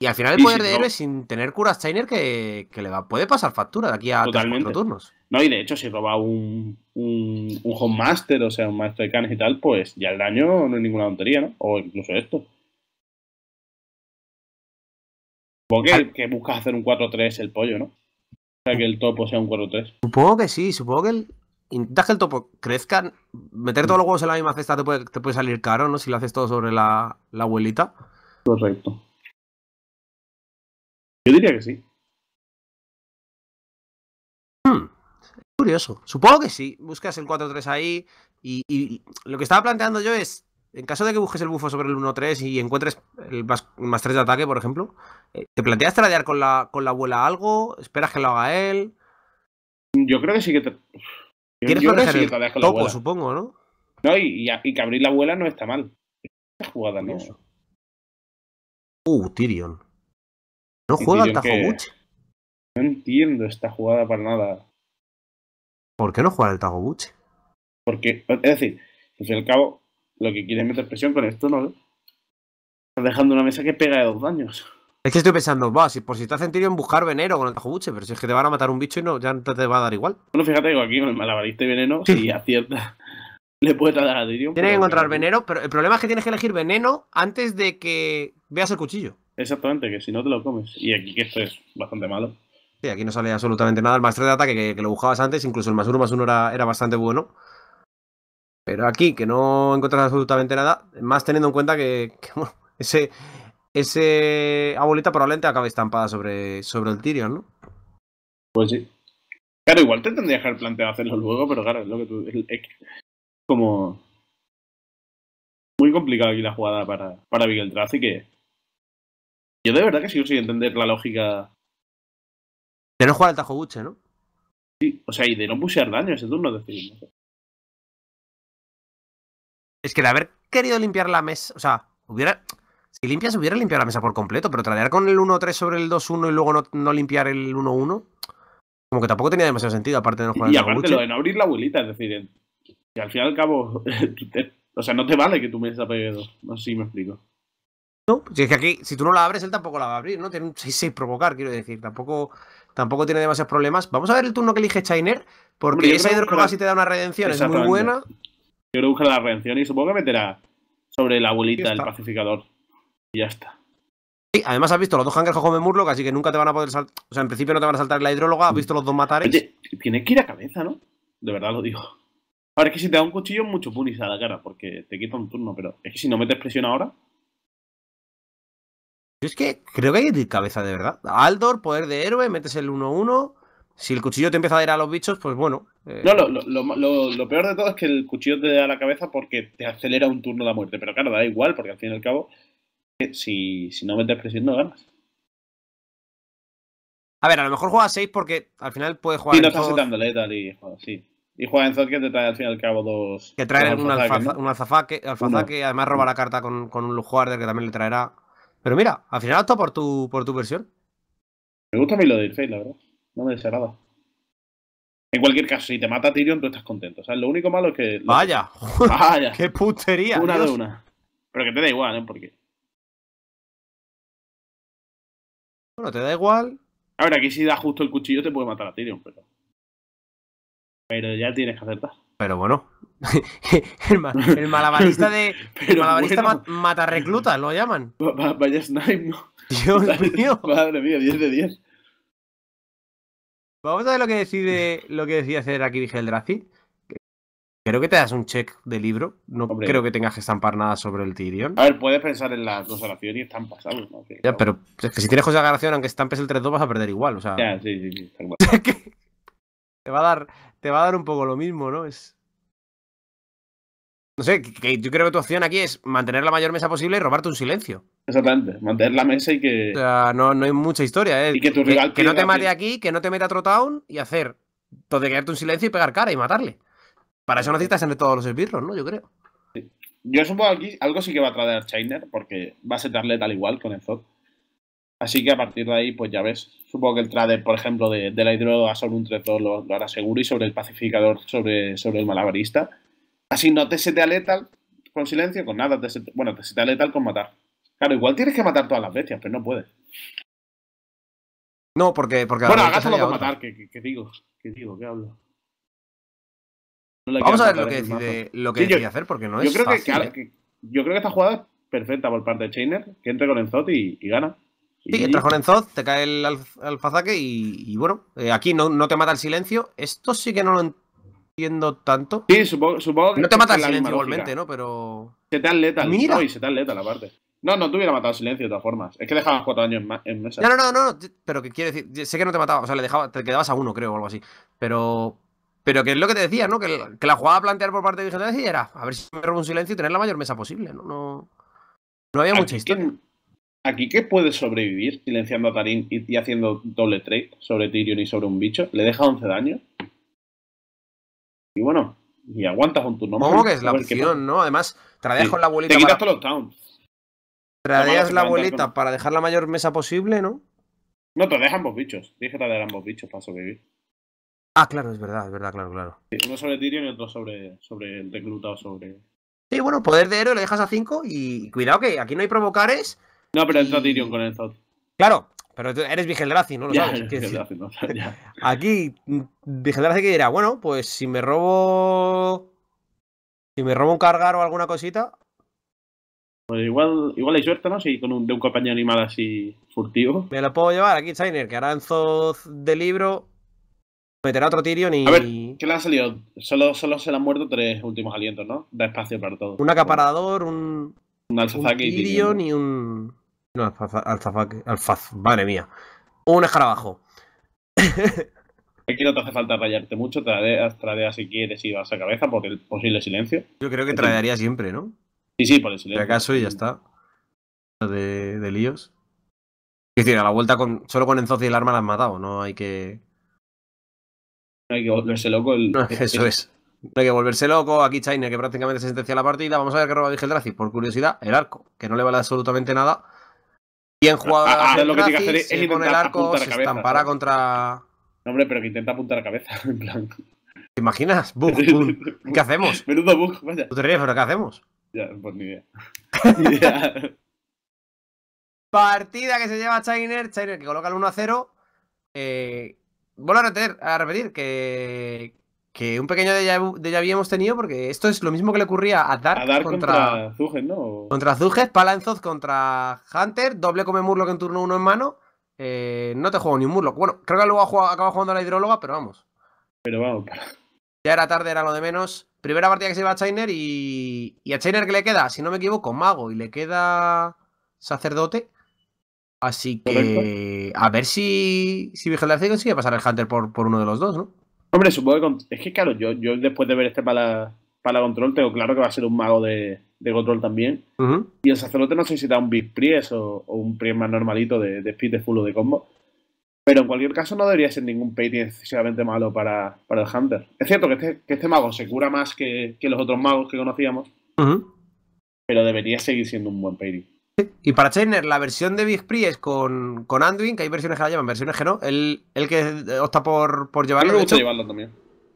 Y al final el poder de héroe sin tener curas Steiner que, le va, puede pasar factura de aquí a Totalmente. turnos. No, y de hecho, si roba un, un, un home master, o sea, un maestro de canes y tal, pues ya el daño no es ninguna tontería, ¿no? O incluso esto. Porque ah. que, buscas hacer un 4-3 el pollo, ¿no? O sea, que el topo sea un 4-3. Supongo que sí, supongo que el, intentas que el topo crezca. Meter todos los mm. huevos en la misma cesta te puede, te puede salir caro, ¿no? Si lo haces todo sobre la, la abuelita. Correcto. Yo diría que sí. Es hmm. Curioso. Supongo que sí. Buscas el 4-3 ahí. Y, lo que estaba planteando yo es: en caso de que busques el bufo sobre el 1-3 y encuentres el más, 3 de ataque, por ejemplo, eh, ¿te planteas tradear con la, con la abuela algo? ¿Esperas que lo haga él? Yo creo que sí que te. Tienes que supongo, ¿no? No, y, y, que abrir la abuela no está mal. una jugada, ¿no? Uh, Tyrion. No juega el Tajo No entiendo esta jugada para nada. ¿Por qué no juega el Tajo Porque, es decir, al fin al cabo, lo que quiere meter presión con esto, ¿no? ¿eh? Estás dejando una mesa que pega de dos daños. Es que estoy pensando, va, si por si te hacen en buscar veneno con el tajobuche, pero si es que te van a matar un bicho y no, ya no te va a dar igual. Bueno, fíjate, digo, aquí con el malabarista veneno, si acierta, [LAUGHS] le puede dar a Tienes que encontrar veneno, pero el problema es que tienes que elegir veneno antes de que veas el cuchillo. Exactamente, que si no te lo comes. Y aquí que esto es bastante malo. Sí, aquí no sale absolutamente nada. El maestro de ataque que, lo buscabas antes, incluso el más uno, más uno era, bastante bueno. Pero aquí, que no encuentras absolutamente nada, más teniendo en cuenta que, ese, ese abuelita probablemente acabe estampada sobre, sobre el Tyrion, ¿no? Pues sí. Claro, igual te tendría que haber planteado hacerlo luego, pero claro, es lo que tú. como. Muy complicado aquí la jugada para, para así que yo de verdad que sigo sin entender la lógica. De no jugar al Tajo ¿no? Sí, o sea, y de no pusear daño ese turno, es decir. Es que de haber querido limpiar la mesa. O sea, hubiera. Si limpias, hubiera limpiado la mesa por completo, pero tradear con el 1-3 sobre el 2-1 y luego no, limpiar el 1-1. Como que tampoco tenía demasiado sentido, aparte de no jugar Y, al y aparte lo de no abrir la abuelita, es decir, que al fin y al cabo. [LAUGHS] o sea, no te vale que tu mesa pegue dos. No sé si me explico si es que aquí, si tú no la abres, él tampoco la va a abrir, ¿no? Tiene un 6-6 provocar, quiero decir. Tampoco, tampoco tiene demasiados problemas. Vamos a ver el turno que elige Chainer, porque esa hidróloga si te da una redención, es muy buena. Yo creo que la redención y supongo que meterá sobre la abuelita del pacificador. Y ya está. Sí, además has visto los dos hangers con Murloc, así que nunca te van a poder saltar. O sea, en principio no te van a saltar la hidróloga, has visto los dos matares. Oye, tiene que ir a cabeza, ¿no? De verdad lo digo. Ahora es que si te da un cuchillo, mucho punis a la cara, porque te quita un turno, pero es que si no metes presión ahora es que creo que hay que cabeza de verdad. Aldor, poder de héroe, metes el 1-1. Si el cuchillo te empieza a dar a los bichos, pues bueno. Eh. No, lo, peor de todo es que el cuchillo te da la cabeza porque te acelera un turno de la muerte. Pero claro, da igual, porque al fin y al cabo, eh, si, no metes presión, no ganas. A ver, a lo mejor juega 6 porque al final puede jugar. Sí, no tal y sí. Y juega en Zod que te trae al fin y al cabo dos. Que trae un alfazaque, ¿no? además roba la carta con, con un Lujuarder que también le traerá. Pero mira, al final esto por tu, por tu versión. Me gusta a mí lo de Irface, la verdad. No me desagrada. En cualquier caso, si te mata Tyrion, tú estás contento. O sea, lo único malo es que. Vaya, [LAUGHS] vaya. [LAUGHS] ¡Qué putería! Una de una. Pero que te da igual, ¿eh? Porque. Bueno, te da igual. A ver, aquí si da justo el cuchillo te puede matar a Tyrion, pero. Pero ya tienes que acertar. Pero bueno, [LAUGHS] el, malabarista de. el [LAUGHS] malabarista matarrecluta, mata lo llaman. vaya snipe, ¿no? Dios [LAUGHS] mío. Madre mía, 10 de 10. Vamos a ver lo que decide, lo que decide hacer aquí Vigel Draci. Creo que te das un check de libro. No creo que tengas que estampar nada sobre el Tyrion. A ver, puedes pensar en las dos oraciones y están pasados. ¿no? Ya, pero es que si tienes José Garación, aunque estampes el 3-2, vas a perder igual. O sea, ya, sí, sí, sí. te va a dar te va a dar un poco lo mismo, ¿no? Es. No sé, yo creo que tu opción aquí es mantener la mayor mesa posible y robarte un silencio. Exactamente, mantener la mesa y que. O sea, no, hay mucha historia, ¿eh? Y que tu Que, no te mate aquí, que no te meta a Trotown y hacer. Todo de quedarte un silencio y pegar cara y matarle. Para eso necesitas tener todos los esbirros, ¿no? Yo creo. Yo supongo aquí algo sí que va a traer Chainer, porque va a sentarle tal igual con el Zod. Así que a partir de ahí, pues ya ves. Supongo que el trade, por ejemplo, de, de la a sobre un 3-2 lo, hará seguro y sobre el pacificador, sobre, sobre el malabarista. Así no te se te con silencio, con nada. Te bueno, te se te con matar. Claro, igual tienes que matar todas las bestias, pero no puedes. No, porque. porque bueno, agásalo con matar, que, digo, que digo, que hablo. Vamos a ver lo que decide, lo que sí, hacer, porque no yo es. ¿eh? que, yo creo que esta jugada es perfecta por parte de Chainer, que entre con el y, y gana. Sí, el en te cae el alfazaque y, bueno, eh, aquí no, no, te mata el silencio. Esto sí que no lo entiendo tanto. Sí, supongo, supongo que No te mata el silencio igualmente, ¿no? Pero. Se te letal. Mira. No, y se te la parte No, no te hubiera matado el silencio de todas formas. Es que dejabas cuatro años en, mesa. No, no, no, no, pero que quiere decir. Sé que no te mataba, o sea, le dejaba, te quedabas a uno, creo, o algo así. Pero. Pero que es lo que te decía, ¿no? Que, la jugada a plantear por parte de Vigilante era a ver si me robo un silencio y tener la mayor mesa posible, ¿no? No, no había mucha historia. Aquí qué puedes sobrevivir silenciando a Tarín y, haciendo doble trade sobre Tyrion y sobre un bicho. Le deja 11 daño? Y bueno, y aguantas un turno ¿Cómo que es la opción, no? Además, tradeas con la abuelita. Te quitas todos los towns. Tradeas la abuelita para dejar la mayor mesa posible, ¿no? No, te dejan ambos bichos. Dije tradear ambos bichos para sobrevivir. Ah, claro, es verdad, es verdad, claro, claro. uno sobre Tyrion y otro sobre, sobre el reclutado, sobre. Sí, bueno, poder de héroe le dejas a 5 y cuidado que aquí no hay provocares no, pero entró Tyrion con el Zod. Claro, pero eres Vigeldrazi, ¿no? Lo sabes. [LAUGHS] no, [LAUGHS] Aquí, mm, Vigeldrazi que dirá, bueno, pues si me robo. Si me robo un cargar o alguna cosita. Pues igual, igual hay suerte, ¿no? Si con un, de un compañero animal así furtivo. Me lo puedo llevar aquí, Shiner, que hará en Zod de libro. Meterá otro Tyrion y. A ver, ¿qué le ha salido? solo se le han muerto tres últimos alientos, ¿no? Da espacio para todo. Un acaparador, un. Un alzafaque un ni un. No, Alfaz, madre mía. Un escarabajo. [LAUGHS] Aquí no te hace falta rayarte mucho, tradeas, si quieres y vas a cabeza por el posible silencio. Yo creo que tradearía siempre, ¿no? Sí, sí, por el silencio. De acaso y ya está. De, de líos. Es decir, a la vuelta con, solo con enzo y el arma la has matado, no hay que. No hay que volverse loco. El, [LAUGHS] eso es. No que volverse loco. Aquí Chainer, que prácticamente se sentencia la partida. Vamos a ver qué roba Dracis. Por curiosidad, el arco, que no le vale absolutamente nada. Bien ah, jugado. Ah, ah, lo con el arco se estampará contra. hombre, pero que intenta apuntar a cabeza, [LAUGHS] en plan. ¿Te imaginas? [LAUGHS] ¿Qué hacemos? Menudo bug, ¿Tú te ríes, pero qué hacemos? Ya, pues [LAUGHS] ni idea. Partida que se lleva Chainer. Chainer que coloca el 1 0. Eh, vuelvo a repetir que, que un pequeño de ya habíamos tenido porque esto es lo mismo que le ocurría a Dark, contra, contra ¿no? Contra Zuges, palanzos contra Hunter, doble come Murloc en turno uno en mano. Eh, no te juego ni un Murloc. Bueno, creo que luego acaba jugando la hidróloga, pero vamos. Pero vamos. Ya era tarde, era lo de menos. Primera partida que se va a Chainer y. ¿Y a Chainer que le queda? Si no me equivoco, mago. Y le queda. sacerdote. Así que. A ver si. Si Vigilante consigue pasar el Hunter por, por uno de los dos, ¿no? Hombre, supongo que. Es que claro, yo, yo después de ver este pala para control, tengo claro que va a ser un mago de, control también. Y el sacerdote no sé si da un big priest o, un priest más normalito de, de speed de full o de combo. Pero en cualquier caso no debería ser ningún paiting excesivamente malo para, el Hunter. Es cierto que este, que este mago se cura más que, los otros magos que conocíamos. Pero debería seguir siendo un buen paiting. Y para Chainer, la versión de Big Prix es con, con Anduin, que hay versiones que la llevan, versiones que no. Él, el que opta por, por llevarlo. llevarlo también.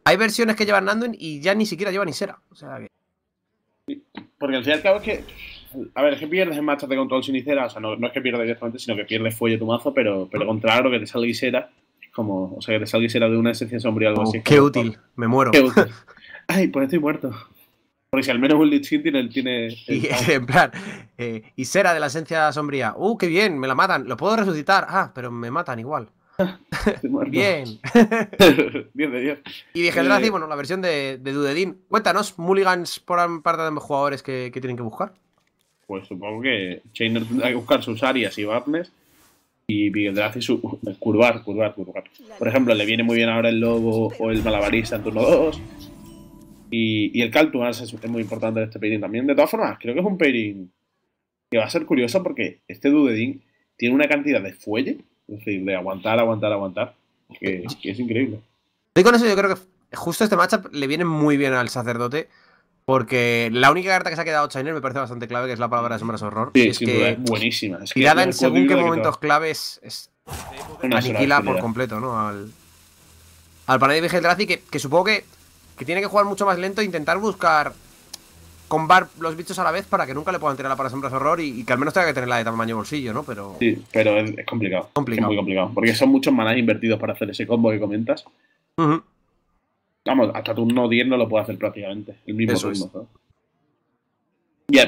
Hay versiones que llevan Anduin y ya ni siquiera llevan Isera. O sea Porque al fin y al cabo es que. A ver, es que pierdes en marcha de control sin Isera. O sea, no, es que pierdes directamente, sino que pierdes fuelle tu mazo, pero, pero contra algo que te salga Isera. como. O sea, que te salga Isera de una esencia sombría o algo oh, así. Qué útil, me muero. Qué útil. [LAUGHS] Ay, pues estoy muerto. Porque si al menos un Lich tiene. [LAUGHS] Y, en plan, eh, y Sera de la esencia sombría. ¡Uh, qué bien! Me la matan. Lo puedo resucitar. Ah, pero me matan igual. [LAUGHS] bien. [LAUGHS] bien de Dios. Y dije, eh. bueno, la versión de, de Dudedin. Cuéntanos, mulligans por parte de los jugadores que, tienen que buscar. Pues supongo que Chainer tendrá que buscar sus áreas y Barnes. Y Vigendrazi, Curvar, curvar, curvar. Por ejemplo, le viene muy bien ahora el Lobo o el Malabarista en turno 2 y, el to es, muy importante en este pairing también. De todas formas, creo que es un pairing que va a ser curioso porque este Dudedin tiene una cantidad de fuelle, es decir, de aguantar, aguantar, aguantar, que, es increíble. Estoy con eso, yo creo que justo este matchup le viene muy bien al sacerdote. Porque la única carta que se ha quedado Shiner me parece bastante clave, que es la palabra de sombras horror. Sí, es es buenísima. Es que en según qué momentos claves aniquila por completo, ¿no? Al, al panel de Vigel que, que, supongo que que tiene que jugar mucho más lento e intentar buscar combar los bichos a la vez para que nunca le puedan tirar la para sombras horror y, que al menos tenga que tenerla de tamaño bolsillo, ¿no? Pero... Sí, pero es, complicado. complicado. Es muy complicado. Porque son muchos maná invertidos para hacer ese combo que comentas. Vamos, hasta turno 10 no lo puede hacer prácticamente. El mismo Eso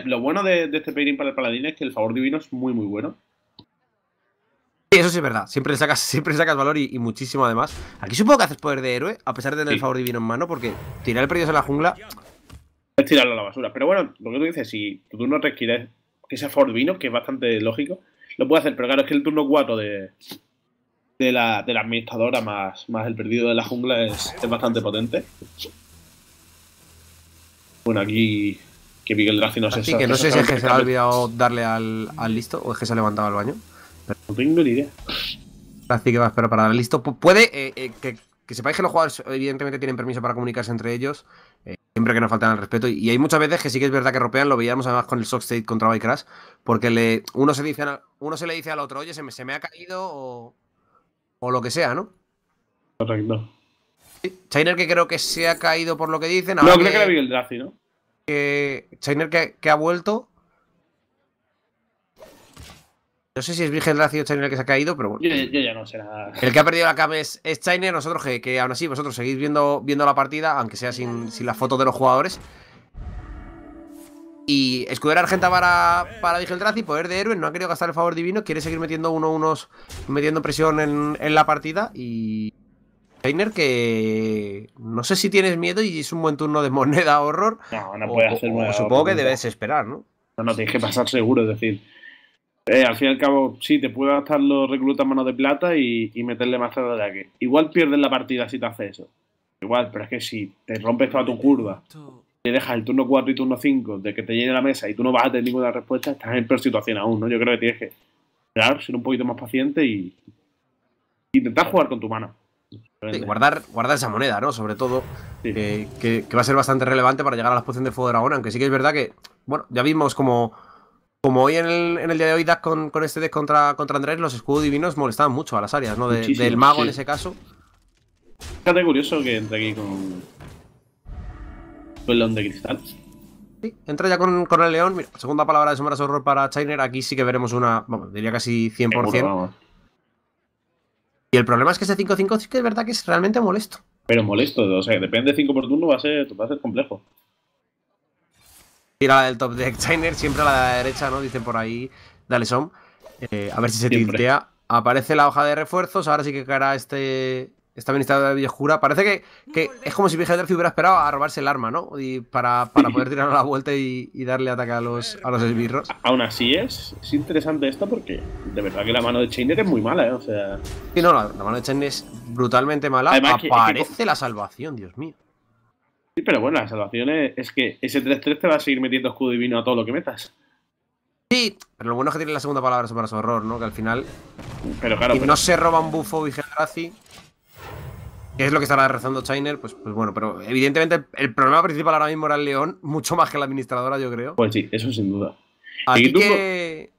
lo bueno de, de este pairing para el paladín es que el favor divino es muy, muy bueno eso sí es verdad. Siempre sacas, [LAUGHS] siempre sacas valor y, muchísimo además. Aquí supongo que haces poder de héroe, a pesar de tener el favor divino en mano, porque tirar el perdido a la jungla. Es tirarlo a la basura. Pero bueno, lo que tú dices, si tu turno requieres que sea favor divino, que es bastante lógico, lo puedes hacer. Pero claro, es que el turno 4 de, de, la, de la administradora más, más el perdido de la jungla es, bastante potente. Bueno, aquí que Miguel Draci no Así que no sé si es que se ha olvidado darle al, al listo o es que se ha levantado al baño. No tengo ni idea. Así que va, Pero para dar listo. puede eh, eh, que, sepáis que los jugadores evidentemente tienen permiso para comunicarse entre ellos, eh, siempre que nos faltan al respeto. Y, hay muchas veces que sí que es verdad que ropean, lo veíamos además con el Sox State contra Bycrash, porque uno, se dice uno se le dice al otro, oye, se me, ha caído o, lo que sea, ¿no? Correcto. Chainer que creo que se ha caído por lo que dicen. no, creo que, que lo vi el Drazi, ¿no? Chainer que ha vuelto no sé si es Virgen o Chiner el que se ha caído, pero bueno. Yo, ya no sé nada. El que ha perdido la cabeza es, es Nosotros, que, que, aún así, vosotros seguís viendo, viendo la partida, aunque sea sin, las fotos de los jugadores. Y escudero argenta para, para y poder de héroe, no ha querido gastar el favor divino, quiere seguir metiendo uno unos, metiendo presión en, la partida y... Steiner, que no sé si tienes miedo y es un buen turno de moneda horror. No, no puede hacer Supongo que debes esperar, ¿no? No, no, tienes que pasar seguro, es decir, eh, al fin y al cabo, sí, te pueden gastar los reclutas mano de plata y, meterle más de aquí Igual pierdes la partida si te hace eso. Igual, pero es que si te rompes toda tu curva, te dejas el turno 4 y turno 5 de que te llene la mesa y tú no vas a tener ninguna respuesta, estás en peor situación aún, ¿no? Yo creo que tienes que ser un poquito más paciente y intentar jugar con tu mano. guardar, esa moneda, ¿no? Sobre todo, que, va a ser bastante relevante para llegar a las pociones de fuego de aunque sí que es verdad que, bueno, ya vimos como como hoy en el, día de hoy, das con, este contra, contra Andrés, los escudos divinos molestaban mucho a las áreas, ¿no? del mago en ese caso. Fíjate curioso que entre aquí con. Con de cristal. Sí, entra ya con, el león. Mira, segunda palabra de sombras horror para Chainer. Aquí sí que veremos una. diría casi 100%. y el problema es que ese 5-5 sí que es verdad que es realmente molesto. Pero molesto, o sea, depende de 5 por turno, va a ser complejo tira del top deck Chainer, siempre a la derecha, ¿no? Dicen por ahí, dale son. Eh, a ver si se Aparece la hoja de refuerzos, ahora sí que caerá este, esta ministra de oscura Parece que, que es como si Villejura hubiera esperado a robarse el arma, ¿no? Y para, poder tirar a la vuelta y, darle ataque a los, a los esbirros. Aún así es, interesante esto porque de verdad que la mano de Chainer es muy mala, ¿eh? O sea... Sí, no, la, mano de Chainer es brutalmente mala. Aparece la salvación, Dios mío. Sí, pero bueno, la salvación es, que ese 3-3 te va a seguir metiendo escudo divino a todo lo que metas. Sí, pero lo bueno es que tiene la segunda palabra sobre su horror, ¿no? Que al final. Pero claro. Si no se roba un Buffo y así que es lo que estará rezando Chainer, pues, pues, bueno, pero evidentemente el, problema principal ahora mismo era el León, mucho más que la administradora, yo creo. Pues sí, eso sin duda. que...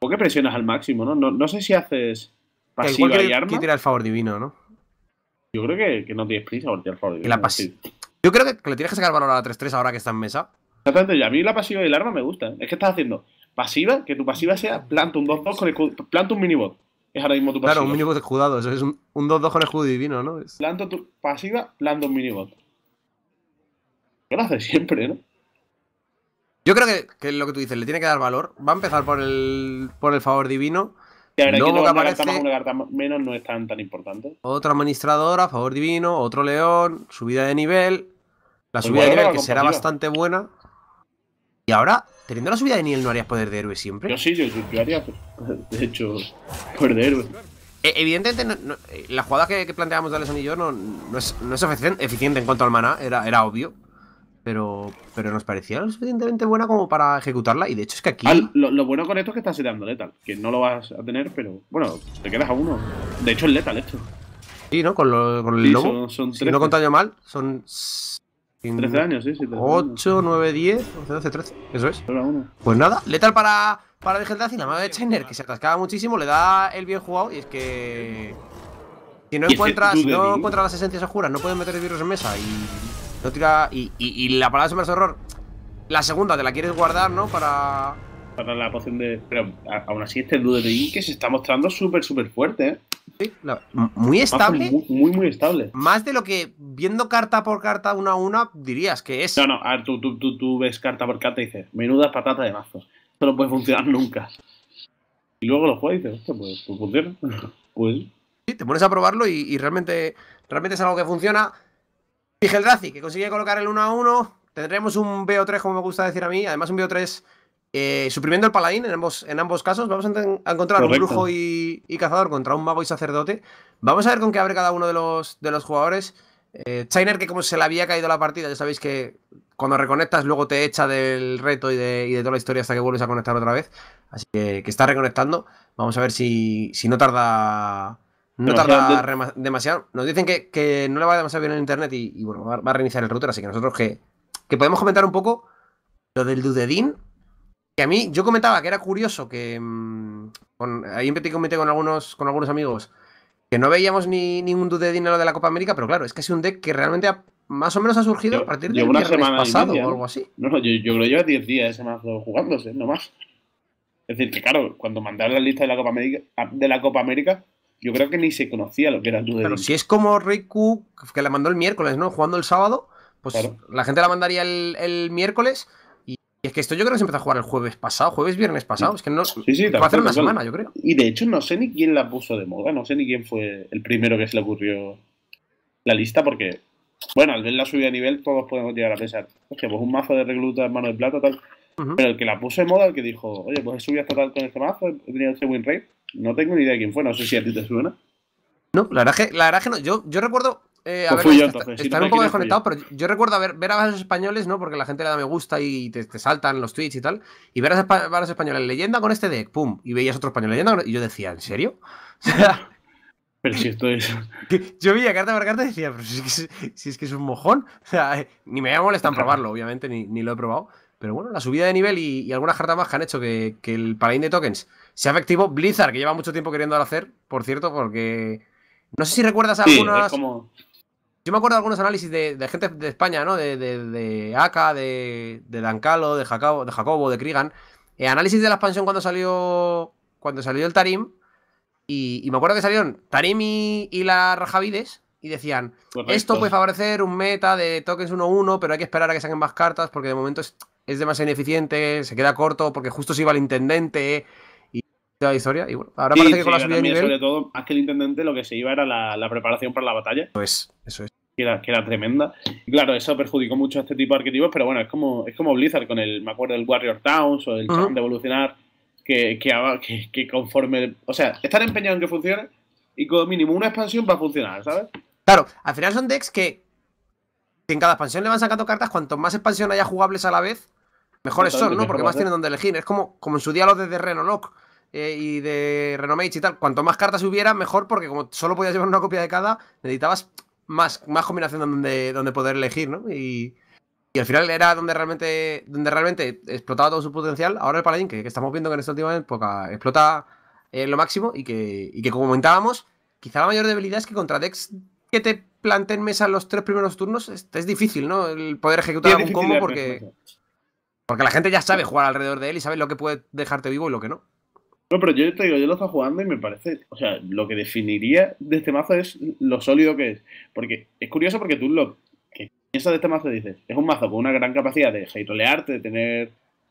¿Por qué presionas al máximo, no? No, sé si haces pasiva y arma. Que tira el favor divino, ¿no? Yo creo que, no tienes prisa por tirar el favor divino. la pasiva. Yo creo que le tienes que sacar valor a la 3-3 ahora que está en mesa. Exactamente, a mí la pasiva y el arma me gusta. Es que estás haciendo pasiva, que tu pasiva sea planta un 2-2 con escudo… planta un minibot. Es ahora mismo tu pasiva. Claro, un minibot escudado, eso es un 2-2 con el escudo divino, ¿no? Planto tu pasiva, planta un minibot. ¿Qué lo hace siempre, ¿no? Yo creo que, que, lo que tú dices, le tiene que dar valor. Va a empezar por el, por el favor divino. Y ahora que, no, aparece... una carta una carta menos no es tan, tan importante. Otra administradora, favor divino, otro león, subida de nivel, la subida de nivel que será bastante buena. Y ahora, teniendo la subida de nivel, ¿no harías poder de héroe siempre? Yo sí, yo, haría, de hecho, poder de héroe. E, evidentemente, eh, la jugada que, que planteábamos Daleson y yo no, no es, eficiente, en cuanto al mana era, era obvio. Pero, pero nos parecía lo suficientemente buena como para ejecutarla. Y de hecho es que aquí. Ah, lo, bueno con esto es que estás seteando letal. Que no lo vas a tener, pero bueno, te quedas a uno. De hecho es letal esto. Sí, ¿no? Con, con el lobo. Son, no contaño mal, son 13 años, sí, sí. 8, 9, 10, 11, 12, 13. Eso es. Pues nada, letal para, para de y la madre de Chainer que se atascaba muchísimo, le da el bien jugado y es que. Si no encuentras, las esencias oscuras, no puedes meter el virus en mesa y. No tira. Y, y, y la palabra es de horror. La segunda te la quieres guardar, ¿no? Para la poción de. Pero aún así, este dude de que se está mostrando súper, súper fuerte, ¿eh? Sí, muy estable. Muy, muy, estable. Más de lo que viendo carta por carta, una a una, dirías que es. No, no, tú, tú, ves carta por carta y dices, menuda patata de mazo». Esto no puede funcionar nunca. Y luego lo juegas y dices, pues, pues, funciona. [LAUGHS] pues. Sí, te pones a probarlo y, realmente, realmente es algo que funciona. Fijeldrazi, que consigue colocar el 1 a 1. Tendremos un BO3, como me gusta decir a mí. Además, un BO3 eh, suprimiendo el paladín en ambos, en ambos casos, vamos a, encontrar un brujo y, cazador contra un mago y sacerdote. Vamos a ver con qué abre cada uno de los, de los jugadores. Eh, que como se le había caído la partida, ya sabéis que cuando reconectas luego te echa del reto y de, toda la historia hasta que vuelves a conectar otra vez. Así que, está reconectando. Vamos a ver si, no tarda... demasiado. Nos dicen que, no le va demasiado bien el internet y, bueno, va, a reiniciar el router, así que nosotros que, que podemos comentar un poco lo del Dudedin, que a mí, yo comentaba que era curioso que mm, con, ahí empecé comenté con algunos, con algunos amigos que no veíamos ni ningún dude de dinero de la Copa América, pero claro, es que es un deck que realmente más o menos ha surgido a partir de una semana pasado o algo así. No, yo, yo creo que lleva 10 días ese mazo jugándose, no más. Es decir, que claro, cuando mandaron la lista de la Copa América, de la Copa América yo creo que ni se conocía lo que era el Dude Pero si es como Riku, que la mandó el miércoles, ¿no? Jugando el sábado, pues la gente la mandaría el miércoles es que esto yo creo que se empezó a jugar el jueves pasado, jueves, viernes pasado. Es que no. Sí, sí, va una semana, yo creo. Y de hecho, no sé ni quién la puso de moda, no sé ni quién fue el primero que se le ocurrió la lista, porque, bueno, al ver la subida de nivel, todos podemos llegar a pensar, que pues un mazo de recluta en mano de plata, tal. Pero el que la puso de moda, el que dijo, oye, pues he subido hasta tal con este mazo, he tenido ese win rate, no tengo ni idea de quién fue, no sé si a ti te suena. No, la verdad la verdad que no. Yo, yo recuerdo eh, a pues ver, yo, un poco desconectados, pero yo recuerdo ver, ver a varios españoles, ¿no? Porque la gente le da me gusta y te, saltan los tweets y tal. Y ver a varios españoles, leyenda con este deck, pum. Y veías otro español, leyenda Y yo decía, ¿en serio? [LAUGHS] pero si esto es. Yo veía carta por carta y decía, pero si es, que, es un mojón. O sea, [LAUGHS] ni me molesta en probarlo, obviamente, ni, lo he probado. Pero bueno, la subida de nivel y, algunas cartas más que han hecho que, el Paladín de Tokens sea efectivo. Blizzard, que lleva mucho tiempo queriendo hacer, por cierto, porque. No sé si recuerdas algunas. como yo me acuerdo de algunos análisis de, gente de España, ¿no? De, de, de Aka, de, de Dancalo, de Jacobo, de, Jacobo, de Krigan. Eh, análisis de la expansión cuando salió cuando salió el Tarim. Y, me acuerdo que salieron Tarim y, la Rajavides. Y decían, esto puede favorecer un meta de tokens 1-1, pero hay que esperar a que saquen más cartas porque de momento es, es demasiado ineficiente, se queda corto porque justo se iba el intendente de la historia. Y bueno, ahora parece que la sobre todo, más intendente, lo que se iba era la, preparación para la batalla. Pues, eso es. Que era, tremenda. claro, eso perjudicó mucho a este tipo de arquetipos, pero bueno, es como, es como Blizzard con el, me acuerdo, del Warrior Towns o el uh de evolucionar, que, que, que, conforme... O sea, estar empeñado en que funcione y con mínimo una expansión va a funcionar, ¿sabes? Claro, al final son decks que, en cada expansión le van sacando cartas, cuanto más expansión haya jugables a la vez, mejores son, ¿no? Porque más tienen donde elegir. Es como, como en su diálogo desde de Renolock. Eh, y de Renomage y tal, cuanto más cartas hubiera, mejor, porque como solo podías llevar una copia de cada, necesitabas más, más combinación donde, donde poder elegir, ¿no? Y, al final era donde realmente, donde realmente explotaba todo su potencial. Ahora el Paladín, que, estamos viendo que en esta última época explota eh, lo máximo y que, como comentábamos, quizá la mayor debilidad es que contra decks que te planteen mesa los tres primeros turnos es, difícil, ¿no? El poder ejecutar algún combo porque, porque la gente ya sabe jugar alrededor de él y sabe lo que puede dejarte vivo y lo que no. No, pero yo te digo, yo lo estoy jugando y me parece, o sea, lo que definiría de este mazo es lo sólido que es. Porque es curioso porque tú lo que piensas de este mazo dices, es un mazo con una gran capacidad de hate-rolearte, de tener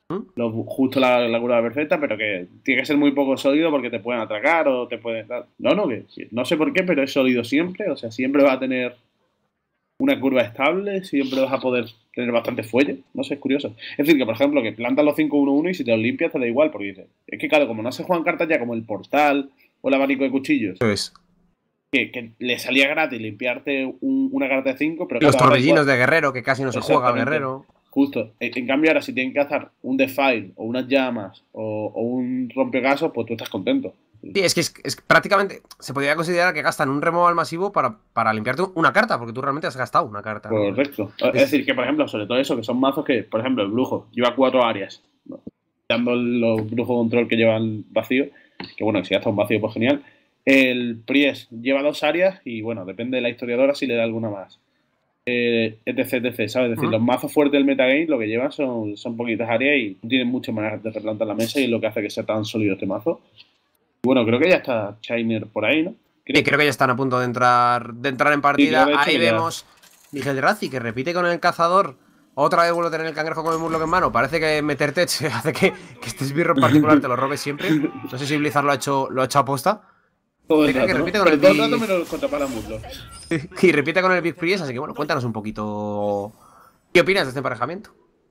¿Mm? justo la, la, curva perfecta, pero que tiene que ser muy poco sólido porque te pueden atracar o te pueden No, no, que no sé por qué, pero es sólido siempre, o sea, siempre va a tener una curva estable, siempre vas a poder tener bastante fuelle, no sé, es curioso. Es decir, que por ejemplo, que plantas los 5-1-1 y si te los limpias te da igual, porque dices, es que claro, como no se juegan cartas ya como el portal o el abanico de cuchillos, Que, le salía gratis limpiarte una carta de 5, pero... Los torbellinos de guerrero, que casi no se juega guerrero. Justo. E, en, cambio, ahora si tienen que hacer un defile o unas llamas o, un rompegasos, pues tú estás contento. Sí, es que es, prácticamente se podría considerar que gastan un removal masivo para, para limpiarte una carta, porque tú realmente has gastado una carta. Correcto. Es, decir, que por ejemplo, sobre todo eso, que son mazos que, por ejemplo, el brujo lleva cuatro áreas, dando los brujos control que llevan vacío, que bueno, si gasta un vacío, pues genial. El priest lleva dos áreas y bueno, depende de la historiadora si le da alguna más. Eh, etc, etc, ¿sabes? Es decir, los mazos fuertes del metagame lo que llevan son, poquitas áreas y tienen muchas maneras de replantar la mesa y es lo que hace que sea tan sólido este mazo. Bueno, creo que ya está Chiner por ahí, ¿no? Creo. Sí, creo que ya están a punto de entrar, de entrar en partida. ahí vemos Miguel Razzi que repite con el cazador. Otra vez vuelvo a tener el cangrejo con el murloc en mano. Parece que meterte [LAUGHS] hace que, que este esbirro en particular te lo robe siempre. No sé si Blizzard lo ha hecho, lo ha hecho aposta. repite con el [LAUGHS] y repite con el Big Priest, así que bueno, cuéntanos un poquito. ¿Qué opinas de este emparejamiento?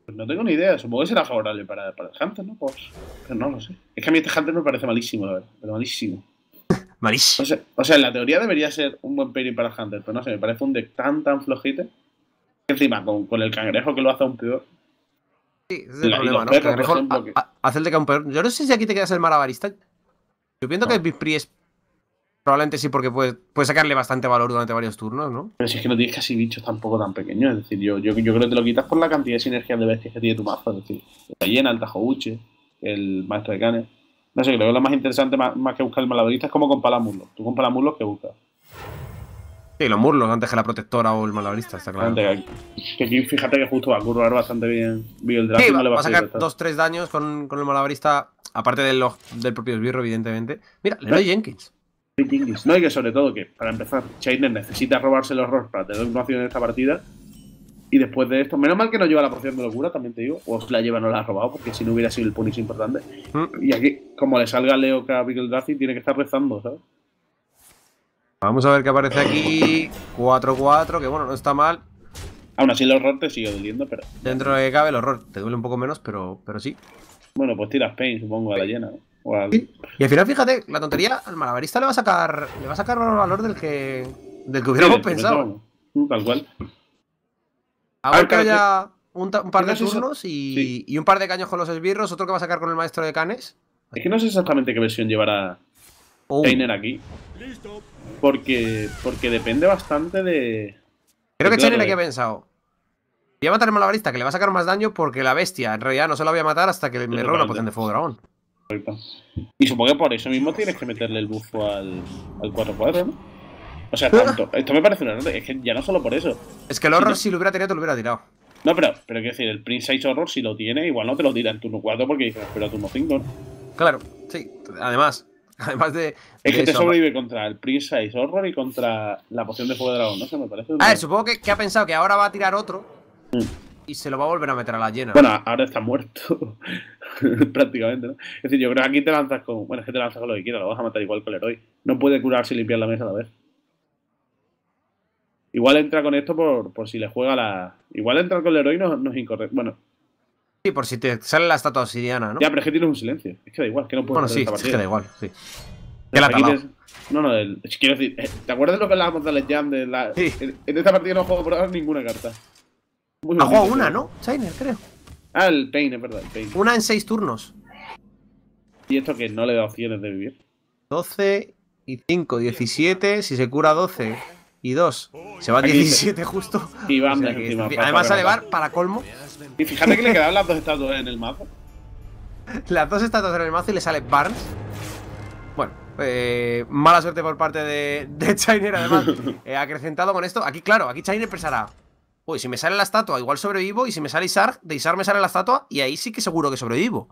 Pues no tengo ni idea, supongo que será favorable para, para el Hunter, ¿no? Pues, no lo sé. Es que a mí este Hunter me parece malísimo, a ver. pero malísimo. [LAUGHS] malísimo. O sea, o sea, en la teoría debería ser un buen pairing para el Hunter, pero no sé, me parece un deck tan, tan flojito. Encima, con, con el cangrejo que lo hace aún peor. Sí, ese es el problema, ¿no? Yo no sé si aquí te quedas el malabarista. Yo pienso que el Bispri es Probablemente sí, porque puede, sacarle bastante valor durante varios turnos, ¿no? Pero si es que no tienes casi bichos tampoco tan pequeños. Es decir, yo, yo, creo que te lo quitas por la cantidad de sinergias de bestias que tiene tu mazo. Es decir, la llena, el Uche, el maestro de canes. No sé, creo que lo más interesante, más, que buscar el malabarista, es como con murlos. Tú con murlos ¿qué buscas. Sí, los murlos antes que la protectora o el malabarista, está claro. fíjate que justo va a curvar bastante bien, Sí, va, a sacar 2-3 daños con, el malabarista, aparte de los, del propio esbirro, evidentemente. Mira, Leroy Jenkins. No, y que sobre todo que, para empezar, Chainer necesita robarse los horror para tener un vacío en esta partida. Y después de esto, menos mal que no lleva la porción de locura, también te digo. O si la lleva, no la ha robado, porque si no hubiera sido el punis importante. Mm. Y aquí, como le salga Leo que a tiene que estar rezando, ¿sabes? Vamos a ver qué aparece aquí. 4-4, que bueno, no está mal. Aún así el horror te sigue doliendo, pero... Dentro de que cabe el horror, te duele un poco menos, pero, pero sí. Bueno, pues tiras Pain, supongo, a la llena. ¿no? Y, al final, fíjate, la tontería al malabarista le va a sacar, le va a sacar más valor del que, del que hubiéramos pensado. Tal cual. Ahora que haya eh, un, par de turnos y, y, un par de caños con los esbirros, otro que va a sacar con el maestro de canes. Es que no sé exactamente qué versión llevará oh. aquí. Porque, porque depende bastante de. Creo que claro, eh. ha pensado. Voy a matar al malabarista, que le va a sacar más daño porque la bestia en realidad no se la voy a matar hasta que me robe la poción de fuego dragón. Y supongo que por eso mismo tienes que meterle el bufo al, al 4-4, ¿no? O sea, tanto. [LAUGHS] Esto me parece una nota. Es que ya no solo por eso. Es que el horror, si, lo hubiera tenido, te lo hubiera tirado. No, pero, pero quiero decir, el Prince 6 Horror, si lo tiene, igual no te lo tira en turno 4 porque dices, pero turno 5, ¿no? Claro, sí. Además, [LAUGHS] además de. Es que te sobrevive contra el Prince 6 Horror y contra la poción de fuego de dragón, ¿no? sé, me parece. A ver, supongo que, ha pensado que ahora va a tirar otro. Mm y se lo va a volver a meter a la llena. Bueno, ahora está muerto. [LAUGHS] Prácticamente, ¿no? Es decir, yo creo que aquí te lanzas con. Bueno, es que te lanzas con lo que quieras, lo vas a matar igual con el heroí. No puede curarse y limpiar la mesa a la vez. Igual entra con esto por, por si le juega la. Igual entrar con el heroí no, no es incorrecto. Bueno. Sí, por si te sale la estatua obsidiana, ¿no? Ya, pero es que tienes un silencio. Es que da igual, que no puedes. Bueno, sí, es que da igual, sí. Que la tienes... No, no, el... quiero decir, eh, ¿te acuerdas de lo que hablábamos De la... Sí. En esta partida no juego por ninguna carta ha ah, jugado una, ¿no? Shiner, creo. Ah, el Pain, es verdad, Una en seis turnos. ¿Y esto que no le da opciones de vivir? 12 y 5, 17. Si se cura 12 y 2, se va a 17 justo. Y van o Además, sale elevar para colmo. Y fíjate que le [LAUGHS] quedan las dos estatuas en el mazo. Las dos estatuas en el mazo y le sale Barnes. Bueno, eh, mala suerte por parte de, de además. [LAUGHS] Eh, acrecentado con esto. Aquí, claro, aquí Chainer pesará. Uy, si me sale la estatua, igual sobrevivo. Y si me sale Isar, de Isar me sale la estatua. Y ahí sí que seguro que sobrevivo.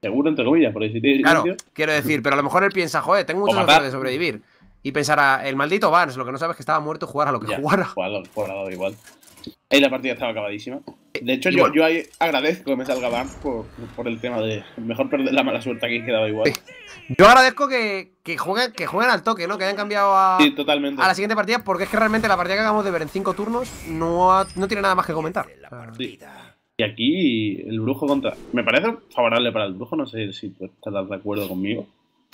Seguro, entre comillas, por si Claro, quiero decir, pero a lo mejor él piensa, joder, tengo muchas opciones de sobrevivir. Y pensará, el maldito Barnes, lo que no sabes es que estaba muerto, jugar a lo que ya, jugara. igual. Ahí la partida estaba acabadísima. De hecho, yo, yo ahí agradezco que me salga Barnes por, el tema de mejor perder la mala suerte he quedado igual. Eh, yo agradezco que, que, jueguen, que jueguen al toque, ¿no? Que hayan cambiado a, totalmente. a la siguiente partida, porque es que realmente la partida que acabamos de ver en cinco turnos no, no tiene nada más que comentar. Y aquí el brujo contra. Me parece favorable para el brujo, no sé si estás de acuerdo conmigo.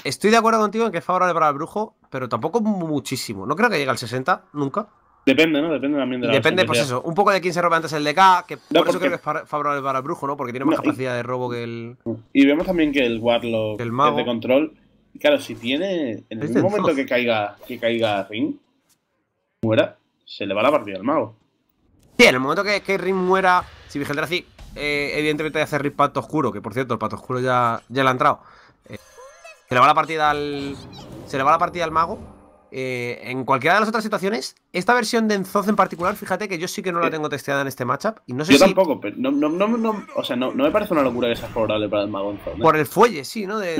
Estoy de acuerdo contigo en que es favorable para el brujo, pero tampoco muchísimo. No creo que llegue al 60, nunca. Depende, ¿no? Depende también de la Depende, pues eso. Un poco de quién se robe antes el DK, que por eso creo que es favorable para el brujo, ¿no? Porque tiene más capacidad de robo que el. Y vemos también que el Warlock de control. Claro, si tiene. En el momento que caiga, que caiga Ring, muera, se le va la partida al mago. Sí, en el momento que, que Ring muera, si Vigeldrazi, eh, evidentemente hace Ring Pacto Oscuro, que por cierto, el pato Oscuro ya, ya le ha entrado. Eh, se le va la partida al. Se le va la partida al mago. Eh, en cualquiera de las otras situaciones, esta versión de Enzoz en particular, fíjate que yo sí que no la tengo testeada en este matchup. Y no sé yo tampoco, pero no, o sea, no, me parece una locura que sea favorable para el mago ¿eh? Por el fuelle, sí, ¿no? lo que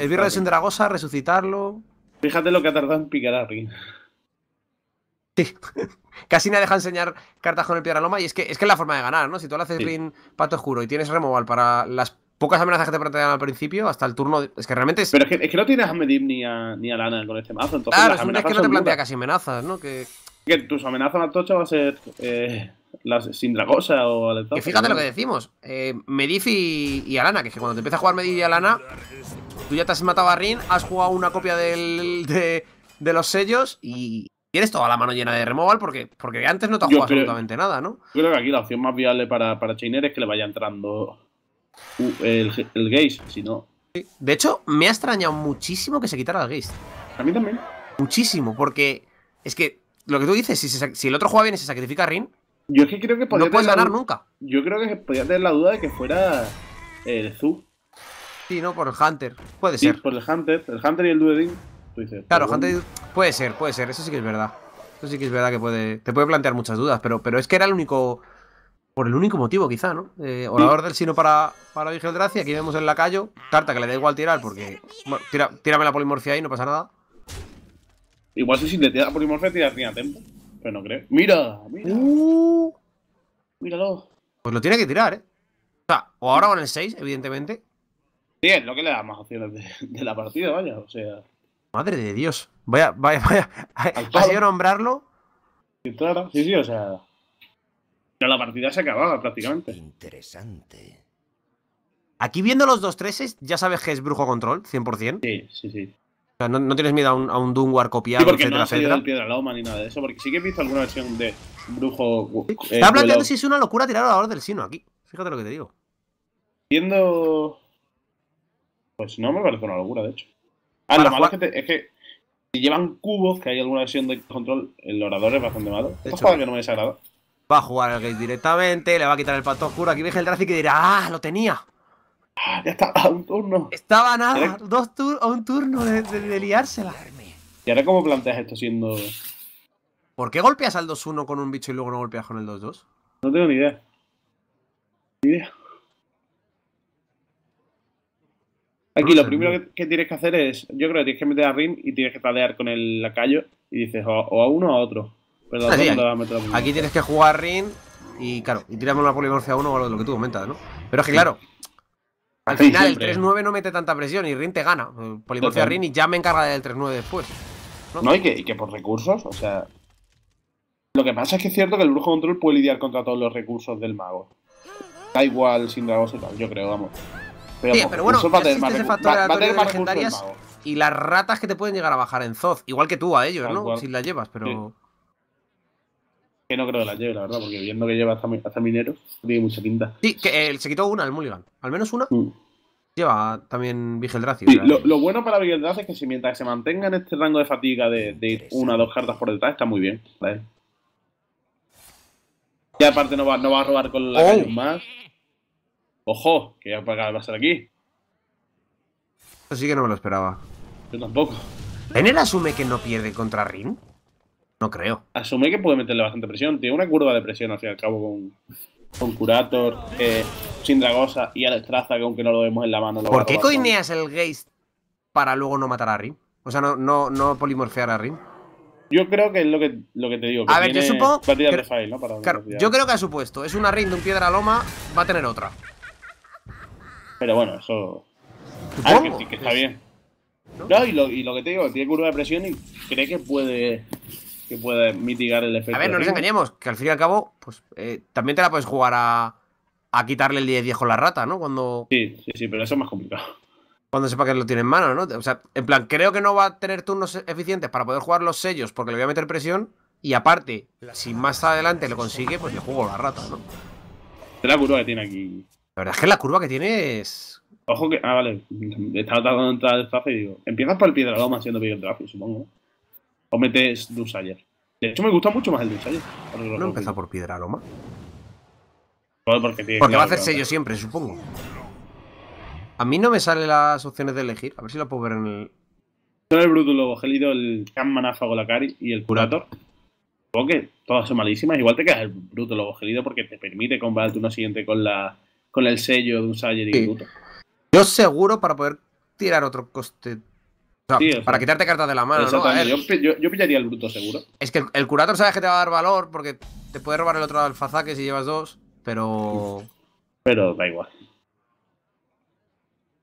El birro de Sendragosa, resucitarlo. Fíjate lo que ha tardado en picar a Rin. Sí. [LAUGHS] Casi me deja enseñar cartas con el Piedra Loma. Y es que es que la forma de ganar, ¿no? Si tú le haces sí. Pato Oscuro y tienes Removal para las pocas amenazas que te plantean al principio, hasta el turno. Es que realmente es. Pero es que, no tienes a Medivh ni a, ni a Lana con este mazo. Entonces claro, es que no te plantea casi amenazas, ¿no? Que... tus amenazas a Tocha va a ser. Eh, las Sindragosa o Que fíjate lo que decimos. Eh, y, y, Alana, que es que cuando te empieza a jugar Mediv y Alana, tú ya te has matado a Rin, has jugado una copia de, los sellos y, tienes toda la mano llena de removal porque, porque antes no te has jugado absolutamente nada, ¿no? Yo creo que aquí la opción más viable para, para Chainer es que le vaya entrando el, el si no. De hecho, me ha extrañado muchísimo que se quitara el Geist. A mí también. Muchísimo, porque es que lo que tú dices, si, el otro juega bien y se sacrifica a Rin, yo creo que no puedes ganar nunca. Yo creo que podías tener la duda de que fuera el eh, Zoo. Sí, no, por el Hunter. Puede ser. Por el Hunter, el Hunter y el Duedin. claro, Hunter. Puede ser, puede ser. Eso sí que es verdad. Eso sí que es verdad que puede. Te puede plantear muchas dudas, pero, pero es que era el único por el único motivo, quizá, ¿no? Eh, orador del sino para, para Virgil Dracia, Aquí vemos el lacayo. Carta que le da igual tirar porque. Bueno, tírame la polimorfia ahí, no pasa nada. Igual si le tira la polimorfia, tiras a Tempo. Pero no creo. ¡Mira! ¡Mira! Uh, ¡Míralo! Pues lo tiene que tirar, ¿eh? O sea, o ahora con el 6, evidentemente. Sí, es lo que le da más opciones de, la partida, vaya. O sea. Madre de Dios. Vaya, vaya, vaya. Ha sido nombrarlo. Sí, claro. Sí, sí, o sea. Pero la partida se acababa prácticamente. Interesante. Aquí viendo los dos treses, ya sabes que es brujo control, 100%. Sí, sí, sí. O sea, no, tienes miedo a un, a copiado, porque etcétera, no piedra ni nada de eso, porque sí que he visto alguna versión de brujo. Eh, Está planteando si es una locura tirar a la hora del sino aquí. Fíjate lo que te digo. Viendo. Pues no me parece una locura, de hecho. Ah, lo malo es que, si llevan cubos, que hay alguna versión de control, el orador es bastante malo. Esto es que no me desagrada. Va a jugar al Gate directamente, le va a quitar el pato oscuro. Aquí viene el Dracic y dirá, ¡ah, lo tenía! Ya está, a un turno. Estaba nada, dos a un turno de, de, la liársela. ¿Y ahora cómo planteas esto siendo...? ¿Por qué golpeas al 2-1 con un bicho y luego no golpeas con el 2-2? No tengo ni idea. Ni idea. Aquí lo primero que, tienes que hacer es, yo creo que tienes que meter a Rim y tienes que tadear con el lacayo y dices o a uno o a otro aquí, tienes que jugar Rin y claro, y tiramos una polimorfia 1 o lo que tú comentas, ¿no? Pero es que claro, al final el 3-9 no mete tanta presión y Rin te gana. Eh, polimorfia Rin y ya me encarga del 3-9 después. No, y, que, que, por recursos, o sea. Lo que pasa es que es cierto que el brujo control puede lidiar contra todos los recursos del mago. Da igual sin dragos y tal, yo creo, vamos. Pero, sí, pero bueno, legendarias y las ratas que te pueden llegar a bajar en Zoz, igual que tú a ellos, ¿no? Si las llevas, pero que no creo que la lleve, la verdad, porque viendo que lleva hasta, minero, mineros, tiene mucha tinta Sí, que eh, se quitó una el Mulligan, al menos una. Mm. Lleva también Vigeldraz. Sí, lo, bueno para Vigeldraz es que si mientras se mantenga en este rango de fatiga de, una o dos cartas por detrás, está muy bien. ¿vale? Y aparte no va, a robar con la oh. más. Ojo, que ya va a ser aquí. Así que no me lo esperaba. Yo tampoco. él asume que no pierde contra Rin? No creo. Asume que puede meterle bastante presión. Tiene una curva de presión, al fin y al cabo, con, con Curator, sin eh, Sindragosa y Alestraza, que aunque no lo vemos en la mano. Lo ¿Por qué coineas el Geist para luego no matar a Rin? O sea, no, no, no polimorfear a Rin. Yo creo que es lo que, lo te digo. a ver, yo supongo. yo creo que ha supuesto. Es una Rin de un piedra loma, va a tener otra. Pero bueno, eso. Ah, que, que está bien. No, lo, y lo que te digo, tiene curva de presión y cree que puede que puede mitigar el efecto. A ver, no nos engañemos, que al fin y al cabo, pues eh, también te la puedes jugar a, a quitarle el 10-10 con la rata, ¿no? Cuando... Sí, sí, sí, pero eso es más complicado. Cuando sepa que lo tiene en mano, ¿no? O sea, en plan, creo que no va a tener turnos eficientes para poder jugar los sellos porque le voy a meter presión. Y aparte, si más adelante lo consigue, pues yo juego la rata, ¿no? Es la curva que tiene aquí. La verdad es que la curva que tiene es. Ojo que. Ah, vale. Estaba tratando de entrar al y digo. Empiezas por el piedra loma siendo supongo. O metes Dusayer. De hecho, me gusta mucho más el Dusayer. ¿No empieza por Piedra Loma? porque, va a hacer sello siempre, supongo. A mí no me salen las opciones de elegir. A ver si lo puedo ver en el. Son el Brutulo Gelido, el Kammanáfago, la y el Curator. Supongo que todas son malísimas. Igual te quedas el Brutulo Gelido porque te permite combatir una siguiente con la con el sello de un y Yo seguro para poder tirar otro coste para quitarte cartas de la mano, ¿no? yo, pillaría el bruto seguro. Es que el, curator sabes que te va a dar valor porque te puede robar el otro alfazaque si llevas dos, pero. Pero da igual.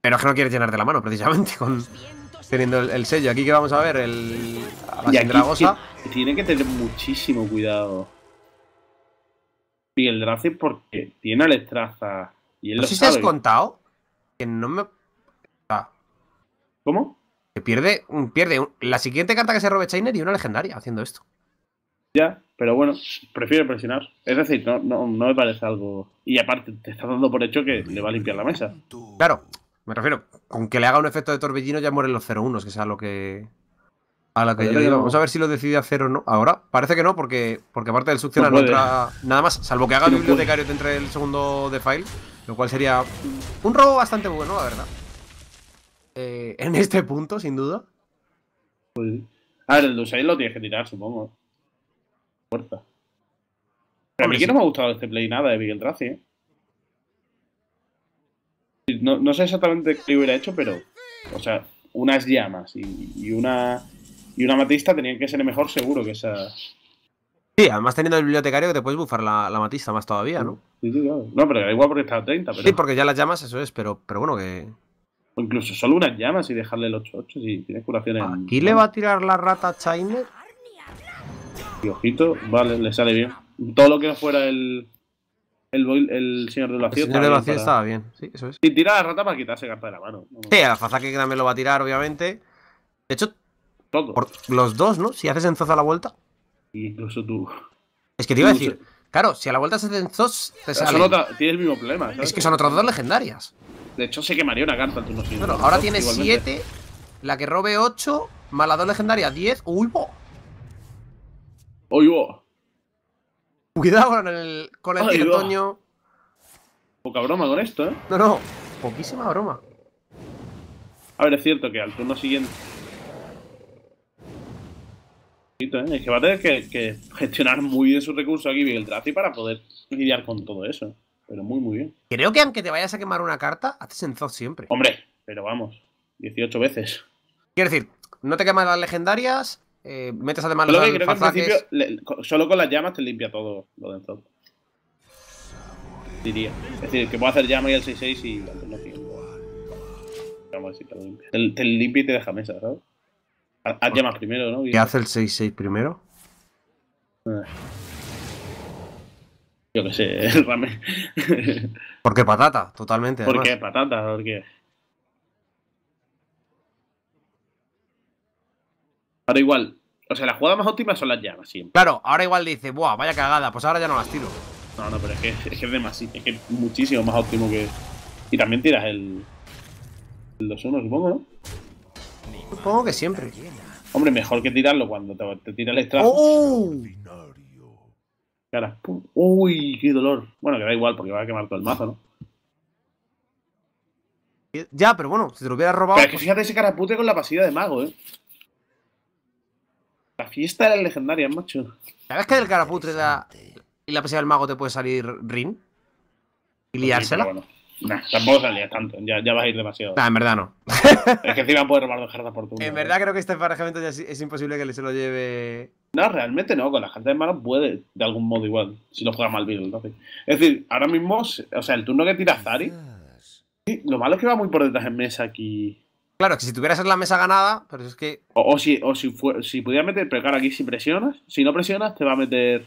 Pero es que no quieres llenarte la mano, precisamente, con teniendo el, sello. Aquí que vamos a ver, el. dragosa. tiene que tener muchísimo cuidado. Y el porque tiene al Estraza. Y el no si te has contado que no me. Ah. ¿Cómo? Que pierde, mm, pierde la siguiente carta que se robe Chainer y una legendaria haciendo esto. Ya, pero bueno, prefiero presionar. Es decir, no, no, me parece algo. Y aparte, te está dando por hecho que le va a limpiar la mesa. Claro, me refiero, con que le haga un efecto de torbellino ya mueren los 0-1, que sea lo que. A la que yo vamos a ver si lo decide hacer o no. Ahora, parece que no, porque, porque aparte del succionar otra. Nada más, salvo que haga el bibliotecario entre el segundo de file, lo cual sería un robo bastante bueno, la verdad. Eh, en este punto, sin duda. Pues, a ver, el lo tienes que tirar, supongo. Fuerza. a mí que no me ha gustado este play nada de Miguel Tracy ¿eh? No, sé exactamente qué hubiera hecho, pero. O sea, unas llamas y, una. Y una matista tenían que ser mejor seguro que esa. Sí, además teniendo el bibliotecario que te puedes bufar la, matista más todavía, ¿no? Sí, sí, claro. No, pero igual porque está a 30, Sí, porque ya las llamas, eso es, pero, pero bueno, que, o incluso solo unas llamas y dejarle el 8-8 si tiene curación en... ¿Aquí le va a tirar la rata Chainer? Y ojito, vale, le sale bien. Todo lo que fuera el... El, señor de la El señor de la estaba bien, sí, eso es. Y tira la rata para quitarse carta de la mano. Sí, a la faza que también lo va a tirar, obviamente. De hecho, Por los dos, ¿no? Si haces enzoza a la vuelta. Incluso tú. Es que te iba a decir, Claro, si a la vuelta se hacen te sale. tienes el mismo problema. Es que son otras dos legendarias. De hecho, se quemaría una carta al turno siguiente. Bueno, ahora tiene 7, la que robe 8, más las dos legendarias 10. ¡Uy, bo! ¡Uy, bo! Cuidado con el, con el Poca broma con esto, ¿eh? No, no, poquísima broma. A ver, es cierto que al turno siguiente... ¿eh? Es que va a tener que, gestionar muy bien sus recursos aquí, Bigel para poder lidiar con todo eso pero muy, muy bien. Creo que aunque te vayas a quemar una carta, haces Zod siempre. Hombre, pero vamos, 18 veces. Quiero decir, no te quemas las legendarias, eh, metes además los solo con las llamas te limpia todo lo de Zod. Diría. Es decir, que puedo hacer llama y el 6-6 y no Vamos te limpia. Te, limpia y te deja mesa, ¿sabes? Haz llamas primero, ¿no? ¿Qué hace el 6-6 primero? Eh. Yo qué sé, el [LAUGHS] ramen. Porque patata, totalmente. Porque patata, porque. Ahora igual, o sea, las jugadas más óptimas son las llamas siempre. Claro, ahora igual dice, buah, vaya cagada, pues ahora ya no las tiro. No, no, pero es que es, que es demasiado, es que es muchísimo más óptimo que. Y también tiras el. el 2-1, supongo, ¿no? Supongo que siempre. Hombre, mejor que tirarlo cuando te, tira el extra. ¡Oh! Uy, qué dolor. Bueno, que da igual porque va a quemar todo el mazo, ¿no? Ya, pero bueno, si te lo hubiera robado. es que pues- fíjate ese caraputre con la pasividad de mago, eh. La fiesta era legendaria, macho. ¿Sabes que del caraputre da y la pasividad del mago te puede salir Rin? Y pues liársela. No, tampoco Nah, tampoco salía tanto, ya, vas a ir demasiado. Nah, en verdad no. es que encima puede robar dos cartas por turno. En ¿eh? verdad creo que este emparejamiento ya es, es imposible que le se lo lleve no, realmente no, con la cartas de mano puede, de algún modo igual, si no juega mal bien. Es decir, ahora mismo, o sea, el turno que tira Zari, lo malo es que va muy por detrás en mesa aquí. Claro, que si tuvieras en la mesa ganada, pero es que... O, si, o si, pudieras meter, pero claro, aquí si presionas, si no presionas, te va a meter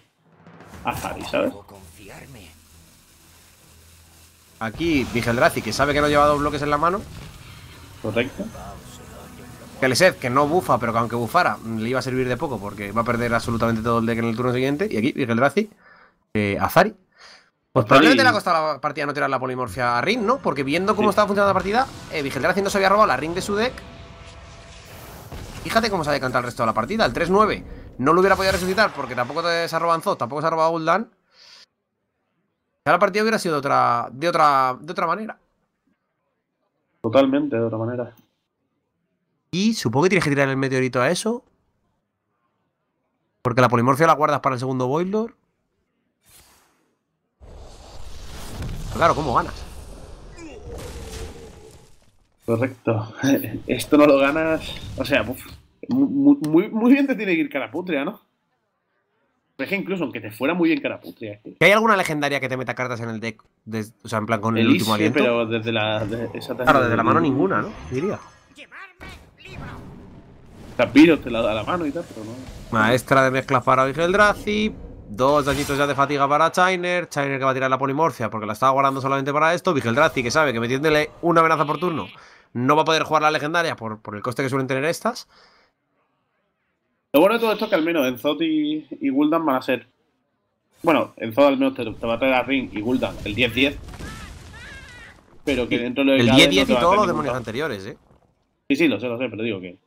a Zari, ¿sabes? Aquí Vigeldrazi, que sabe que no lleva dos bloques en la mano. Correcto. Seth, que no bufa, pero que aunque bufara, mm, le iba a servir de poco porque va a perder absolutamente todo el deck en el turno siguiente. Y aquí, Vigeldrazi eh, Azari. Pues probablemente le ha costado la partida no tirar la polimorfia a Ring, ¿no? Porque viendo cómo estaba funcionando la partida, eh, Vigeldrazi no se había robado la Ring de su deck. Fíjate cómo se ha decantado el resto de la partida. El 3-9 no lo hubiera podido resucitar porque tampoco se ha robado tampoco se ha robado Ya La partida hubiera sido otra, de otra, de otra manera. Totalmente, de otra manera. Y supongo que tienes que tirar el meteorito a eso. Porque la polimorfia la guardas para el segundo boiler. Claro, ¿cómo ganas? Correcto. [LAUGHS] Esto no lo ganas. O sea, muy, muy, bien te tiene que ir Caraputria, ¿no? o es incluso aunque te fuera muy bien Caraputria. ¿Hay alguna legendaria que te meta cartas en el deck? o sea, en plan con el, último aliento. pero desde la, claro, desde la mano ninguna, ¿no? Diría te la da la mano y tal, pero no. Maestra de mezclas para Vigeldrazi. Dos dañitos ya de fatiga para Chiner. Chiner que va a tirar la polimorfia porque la estaba guardando solamente para esto. Vigeldrazi que sabe que metiéndole una amenaza por turno no va a poder jugar la legendaria por, el coste que suelen tener estas. Lo bueno de todo esto es que al menos en y, y Guldan van a ser. Bueno, Enzot al menos te, va a traer a Ring y Guldan el 10-10. Pero que dentro de. El 10-10 y todos los demonios anteriores, ¿eh? Sí, sí, lo sé, lo sé, pero digo que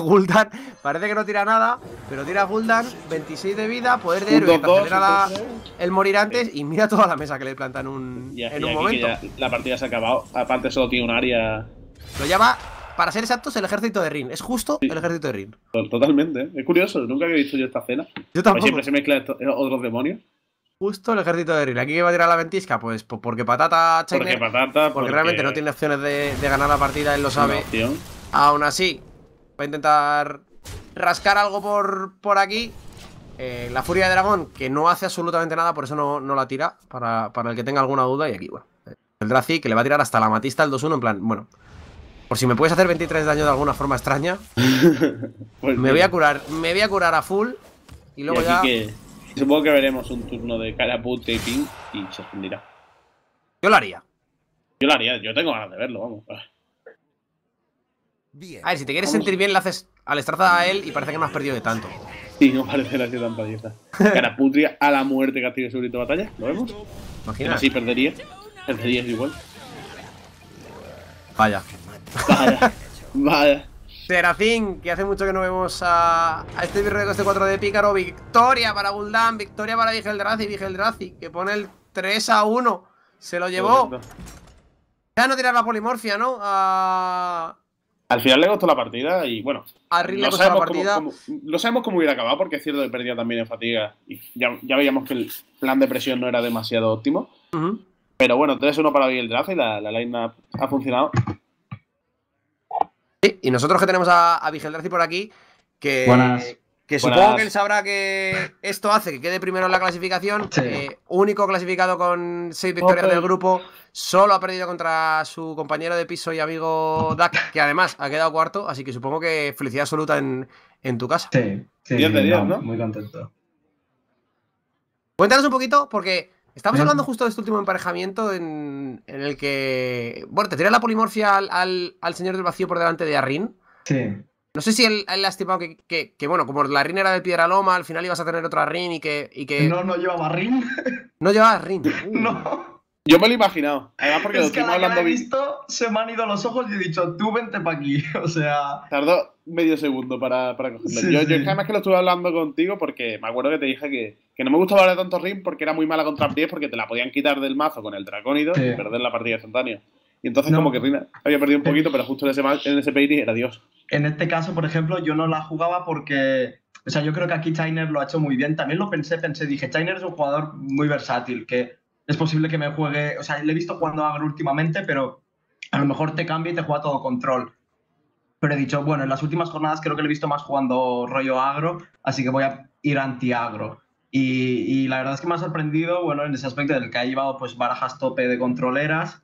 Gul'dan, parece que no tira nada, pero tira Gul'dan, 26 de vida, poder de héroe, el morir antes y mira toda la mesa que le plantan un, en un momento. la partida se ha acabado, aparte solo tiene un área... Lo llama, para ser exactos, el ejército de Rin, es justo el ejército de Rin. Pues totalmente, es curioso, nunca había visto yo esta escena. Yo tampoco. siempre se mezclan eh, otros demonios. Justo el ejército de Rin. ¿Aquí va a tirar la ventisca? Pues porque patata, China. Porque patata, realmente no tiene opciones de, de ganar la partida, él lo sabe. Aún así, Voy a intentar rascar algo por, por aquí. Eh, la furia de dragón, que no hace absolutamente nada, por eso no, la tira. Para, el que tenga alguna duda. Y aquí, bueno. El Drazi, que le va a tirar hasta la matista el 2-1, en plan, bueno. Por si me puedes hacer 23 daño de alguna forma extraña. [LAUGHS] Pues me voy a curar. Me voy a curar a full. Y luego ya. supongo que veremos un turno de Caraput y y se fundirá. Yo lo haría. Yo lo haría, yo tengo ganas de verlo, vamos. A ver, si te quieres sentir bien, le haces al estraza a él y parece que no has perdido de tanto. Sí, no parece que la sido tan paliza. Caraputria a la muerte castiga sobre de batalla, lo vemos. Imagina. Así perdería. Perdería igual. Vaya. Vaya. Vaya. Seracín, que hace mucho que no vemos a, a este virrey este 4 de Pícaro. Victoria para Buldan, victoria para Vigeldrazi, Vigeldrazi, que pone el 3 a 1. Se lo llevó. Ya no tirar la polimorfia, ¿no? A, al final le gustó la partida y bueno. partida. lo sabemos cómo hubiera acabado porque es cierto que perdía también en fatiga y ya, veíamos que el plan de presión no era demasiado óptimo. Pero bueno, 3-1 para hoy el y la, la line ha funcionado. y nosotros que tenemos a, a Vigel por aquí, que, Buenas. Que supongo que él sabrá que esto hace que quede primero en la clasificación. Eh, único clasificado con seis victorias del grupo. Solo ha perdido contra su compañero de piso y amigo Dak, que además ha quedado cuarto. Así que supongo que felicidad absoluta en, tu casa. Sí, sí ¿no? Muy contento. Cuéntanos un poquito, porque estamos hablando justo de este último emparejamiento en, el que. Bueno, te tiras la polimorfia al, al, señor del vacío por delante de Arrin. Sí. No sé si él, él que, bueno, como la RIN era de piedra loma, al final ibas a tener otra RIN y que. que... No, no llevaba RIN. [LAUGHS] No llevaba RIN. No. [LAUGHS] Yo me lo he imaginado. Además, porque lo que hablando. visto, se me han ido los ojos y he dicho, tú vente para aquí. [LAUGHS] O sea. Tardó medio segundo para, para cogerlo. yo, yo, además que lo estuve hablando contigo porque me acuerdo que te dije que, no me gustaba hablar de tanto rin porque era muy mala contra 10 porque te la podían quitar del mazo con el dracónido y perder la partida instantánea. Y entonces como que Rina había perdido un poquito, pero justo en ese, en ese era Dios. En este caso, por ejemplo, yo no la jugaba porque... O sea, yo creo que aquí chainer lo ha hecho muy bien. También lo pensé, pensé, dije, chainer es un jugador muy versátil, que es posible que me juegue... O sea, le he visto jugando agro últimamente, pero a lo mejor te cambia y te juega todo control. Pero he dicho, bueno, en las últimas jornadas creo que le he visto más jugando rollo agro, así que voy a ir anti-agro. Y, y, la verdad es que me ha sorprendido, bueno, en ese aspecto del que ha llevado pues barajas tope de controleras,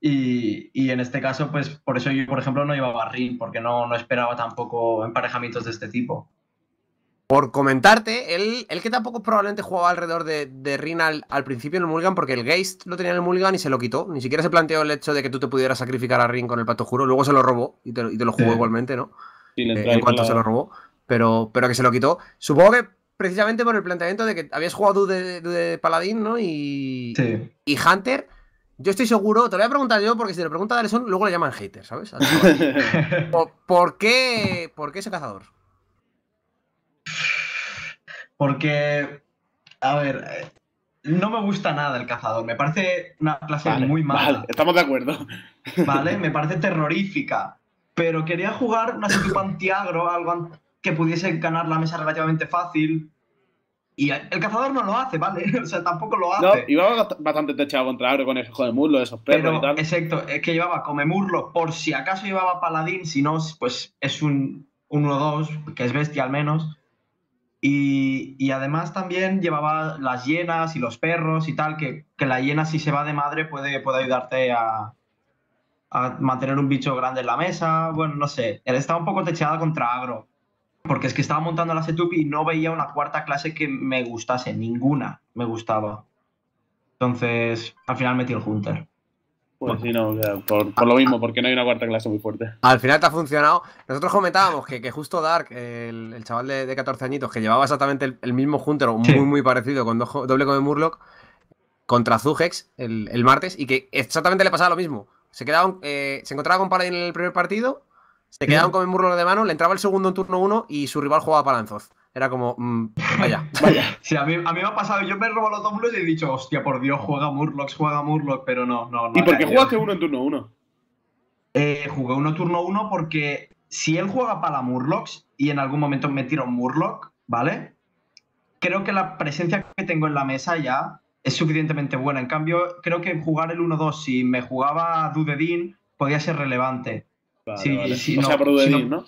y, en este caso, pues por eso yo, por ejemplo, no llevaba Rin, porque no, no esperaba tampoco emparejamientos de este tipo. Por comentarte, él, que tampoco probablemente jugaba alrededor de, de Rin al, principio en el Mulligan, porque el Geist lo tenía en el Mulligan y se lo quitó. Ni siquiera se planteó el hecho de que tú te pudieras sacrificar a Rin con el Pato Juro. Luego se lo robó y te, lo jugó igualmente, ¿no? Eh, en cuanto se lo robó. Pero, pero que se lo quitó. Supongo que precisamente por el planteamiento de que habías jugado de, de, Paladín, ¿no? Y, y Hunter yo estoy seguro, te lo voy a preguntar yo, porque si le lo pregunta son luego le llaman hater, ¿sabes? [LAUGHS] ¿Por, qué, ese cazador? Porque, a ver, eh, no me gusta nada el cazador. Me parece una clase muy mala. estamos de acuerdo. [LAUGHS] Vale, me parece terrorífica. Pero quería jugar una equipo antiagro, algo que pudiese ganar la mesa relativamente fácil. Y el cazador no lo hace, ¿vale? [LAUGHS] O sea, tampoco lo hace. No, iba bastante techado contra Agro con el hijo de Murlo, esos perros y tal. Exacto, es que llevaba Come Murlo, por si acaso llevaba Paladín, si no, pues es un 1-2, que es bestia al menos. Y, y, además también llevaba las hienas y los perros y tal, que, que la hiena si se va de madre puede, puede ayudarte a, a mantener un bicho grande en la mesa. Bueno, no sé, él estaba un poco techado contra Agro porque es que estaba montando la setup y no veía una cuarta clase que me gustase, ninguna me gustaba. Entonces, al final metí el Hunter. Pues no, por, lo ah, mismo, ah. porque no hay una cuarta clase muy fuerte. Al final te ha funcionado. Nosotros comentábamos que, justo Dark, el, chaval de, 14 añitos, que llevaba exactamente el, mismo Hunter, muy, muy parecido, con doble con el Murloc, contra Zugex el, martes, y que exactamente le pasaba lo mismo. Se, quedaba, eh, se encontraba con Paladin en el primer partido se quedaron con el de mano, le entraba el segundo en turno uno y su rival jugaba palanzos. Era como, mm, vaya. [LAUGHS] vaya. a mí, me ha pasado, yo me he robado los dos y he dicho, hostia, por Dios, juega Murlocs, juega Murlocs, pero no, no, ¿Y por qué jugaste uno en turno uno? Eh, jugué uno turno 1 porque si él juega para Murlocs y en algún momento me tiro un Murloc, ¿vale? Creo que la presencia que tengo en la mesa ya es suficientemente buena. En cambio, creo que jugar el 1-2, si me jugaba Dudedin, podía ser relevante. Vale, sí, o sea, por Dudedin, no,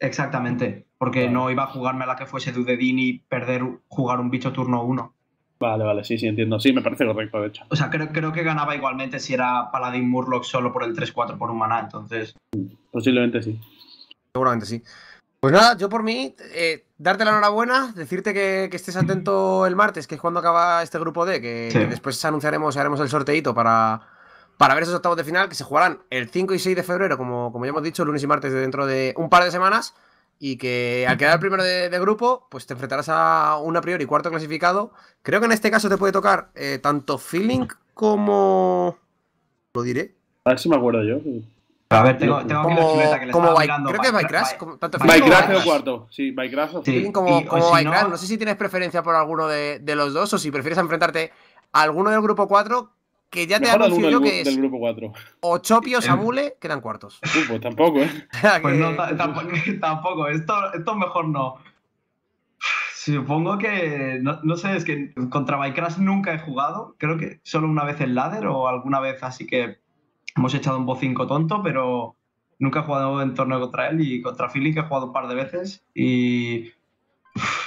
Exactamente, porque no iba a jugarme a la que fuese Dudedin y perder, jugar un bicho turno uno. Vale, vale, sí, sí, entiendo. Sí, me parece correcto, de hecho. O sea, creo, que ganaba igualmente si era Paladin Murloc solo por el 3-4 por un maná, entonces. Posiblemente sí. Seguramente sí. Pues nada, yo por mí, eh, darte la enhorabuena, decirte que, estés atento el martes, que es cuando acaba este grupo D, que, después anunciaremos, haremos el sorteito para, para ver esos octavos de final que se jugarán el 5 y 6 de febrero, como, como ya hemos dicho, lunes y martes dentro de un par de semanas. Y que al quedar primero de, grupo, pues te enfrentarás a un a priori cuarto clasificado. Creo que en este caso te puede tocar eh, tanto Feeling como. Lo diré. A ver si me acuerdo yo. A ver, tengo, la que le Creo que es Bycrash. cuarto. Sí, Como, no... sé si tienes preferencia por alguno de, de, los dos o si prefieres enfrentarte a alguno del grupo 4 que ya Mejor te anuncio yo que es. Del grupo 4. Ochopio, Sabule, [LAUGHS] quedan cuartos. pues tampoco, ¿eh? [LAUGHS] pues [LAUGHS] tampoco. Esto, esto mejor no. [SIGHS] Supongo que. No, sé, es que contra Bycrash nunca he jugado. Creo que solo una vez en ladder o alguna vez así que hemos echado un bocinco tonto, pero nunca he jugado en torneo contra él y contra Philly que he jugado un par de veces y.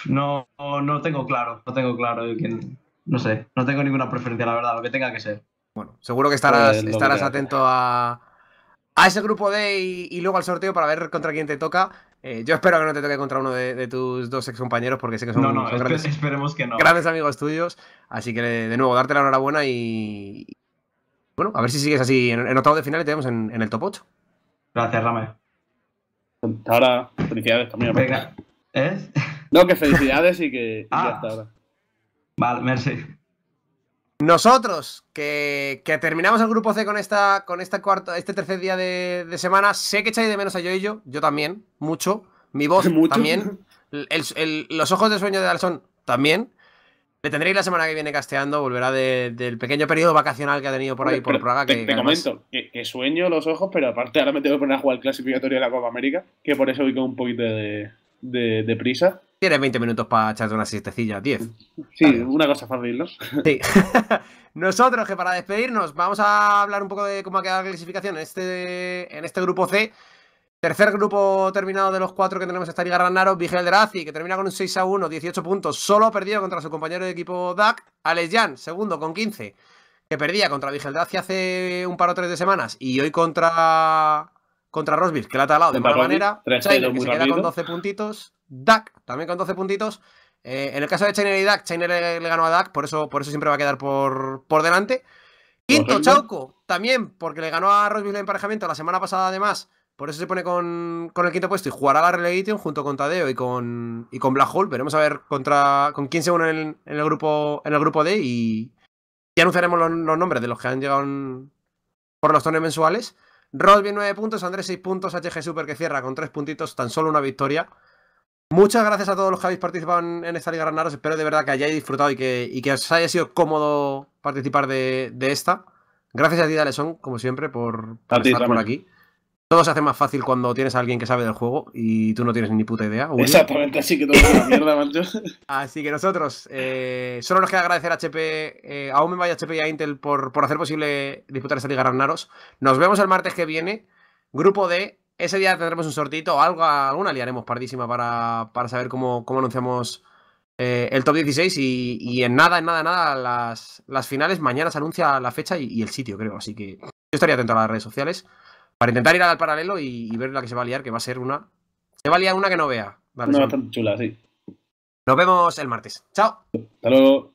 No, no, no tengo claro, no tengo claro. No sé, no tengo ninguna preferencia, la verdad, lo que tenga que ser. Bueno, seguro que estarás, pues atento a, ese grupo de y, luego al sorteo para ver contra quién te toca. Eh, yo espero que no te toque contra uno de, tus dos ex compañeros porque sé que son, grandes, amigos tuyos. Así que de nuevo, darte la enhorabuena y, bueno, a ver si sigues así en, octavos octavo de final y te vemos en, el top 8. Gracias, Rame. Ahora, felicidades también. Venga. No, que felicidades y que hasta ah. ahora. Vale, merci. Nosotros, que, terminamos el grupo C con esta, con esta cuarta, este tercer día de, semana, sé que echáis de menos a yo y yo, yo también, mucho. Mi voz [LAUGHS] también. los ojos de sueño de Alson también. Le tendréis la semana que viene casteando, volverá del pequeño periodo vacacional que ha tenido por ahí por Praga. que, comento, que, sueño los ojos, pero aparte ahora me tengo que poner a jugar clasificatorio de la Copa América, que por eso voy con un poquito de prisa. Tienes 20 minutos para echarte una siestecilla, 10. Sí, una cosa fácil, ¿no? Sí. [LAUGHS] Nosotros, que para despedirnos, vamos a hablar un poco de cómo ha quedado la clasificación en este, en este grupo C. Tercer grupo terminado de los cuatro que tenemos esta Liga Ranaro, Vigel Drazi, que termina con un 6 a 1, 18 puntos, solo perdido contra su compañero de equipo DAC. Alex Jan, segundo con 15, que perdía contra Vigel Drazi hace un par o tres de semanas y hoy contra contra Rosbif, que la ha talado de mala manera. Chainer, se queda con 12 puntitos. Dak, también con 12 puntitos. Eh, en el caso de Chainer y Dak, Chainer le, ganó a Dak, por eso, por eso siempre va a quedar por, por delante. Quinto, Chauco, también, porque le ganó a Rosbif el emparejamiento la semana pasada, además. Por eso se pone con, el quinto puesto y jugará la Relegation junto con Tadeo y con, y con Black Hole. Veremos a ver contra, con quién se une en, el, grupo, en el grupo D y, y anunciaremos los, nombres de los que han llegado por los torneos mensuales. Rosby nueve puntos, Andrés 6 puntos, HG Super que cierra con tres puntitos, tan solo una victoria. Muchas gracias a todos los que habéis participado en, esta Liga Ranaros, Espero de verdad que hayáis disfrutado y que, que os haya sido cómodo participar de, esta. Gracias a ti, Daleson, como siempre, por, estar por aquí todo se hace más fácil cuando tienes a alguien que sabe del juego y tú no tienes ni puta idea. Exactamente, así que todo es una mierda, macho. [LAUGHS] Así que nosotros, eh, solo nos queda agradecer a HP, eh, a vaya HP y a Intel por, por hacer posible disputar esta Liga ragnaros Nos vemos el martes que viene, grupo D. Ese día tendremos un sortito, algo, alguna liaremos pardísima para, saber cómo, anunciamos eh, el top 16 y, en nada, en nada, en nada, las, finales. Mañana se anuncia la fecha y el sitio, creo. Así que yo estaría atento a las redes sociales. Para intentar ir al paralelo y, ver la que se va a liar, que va a ser una. Se va a liar una que no vea. una chula, sí. Nos vemos el martes. Chao. Hasta luego.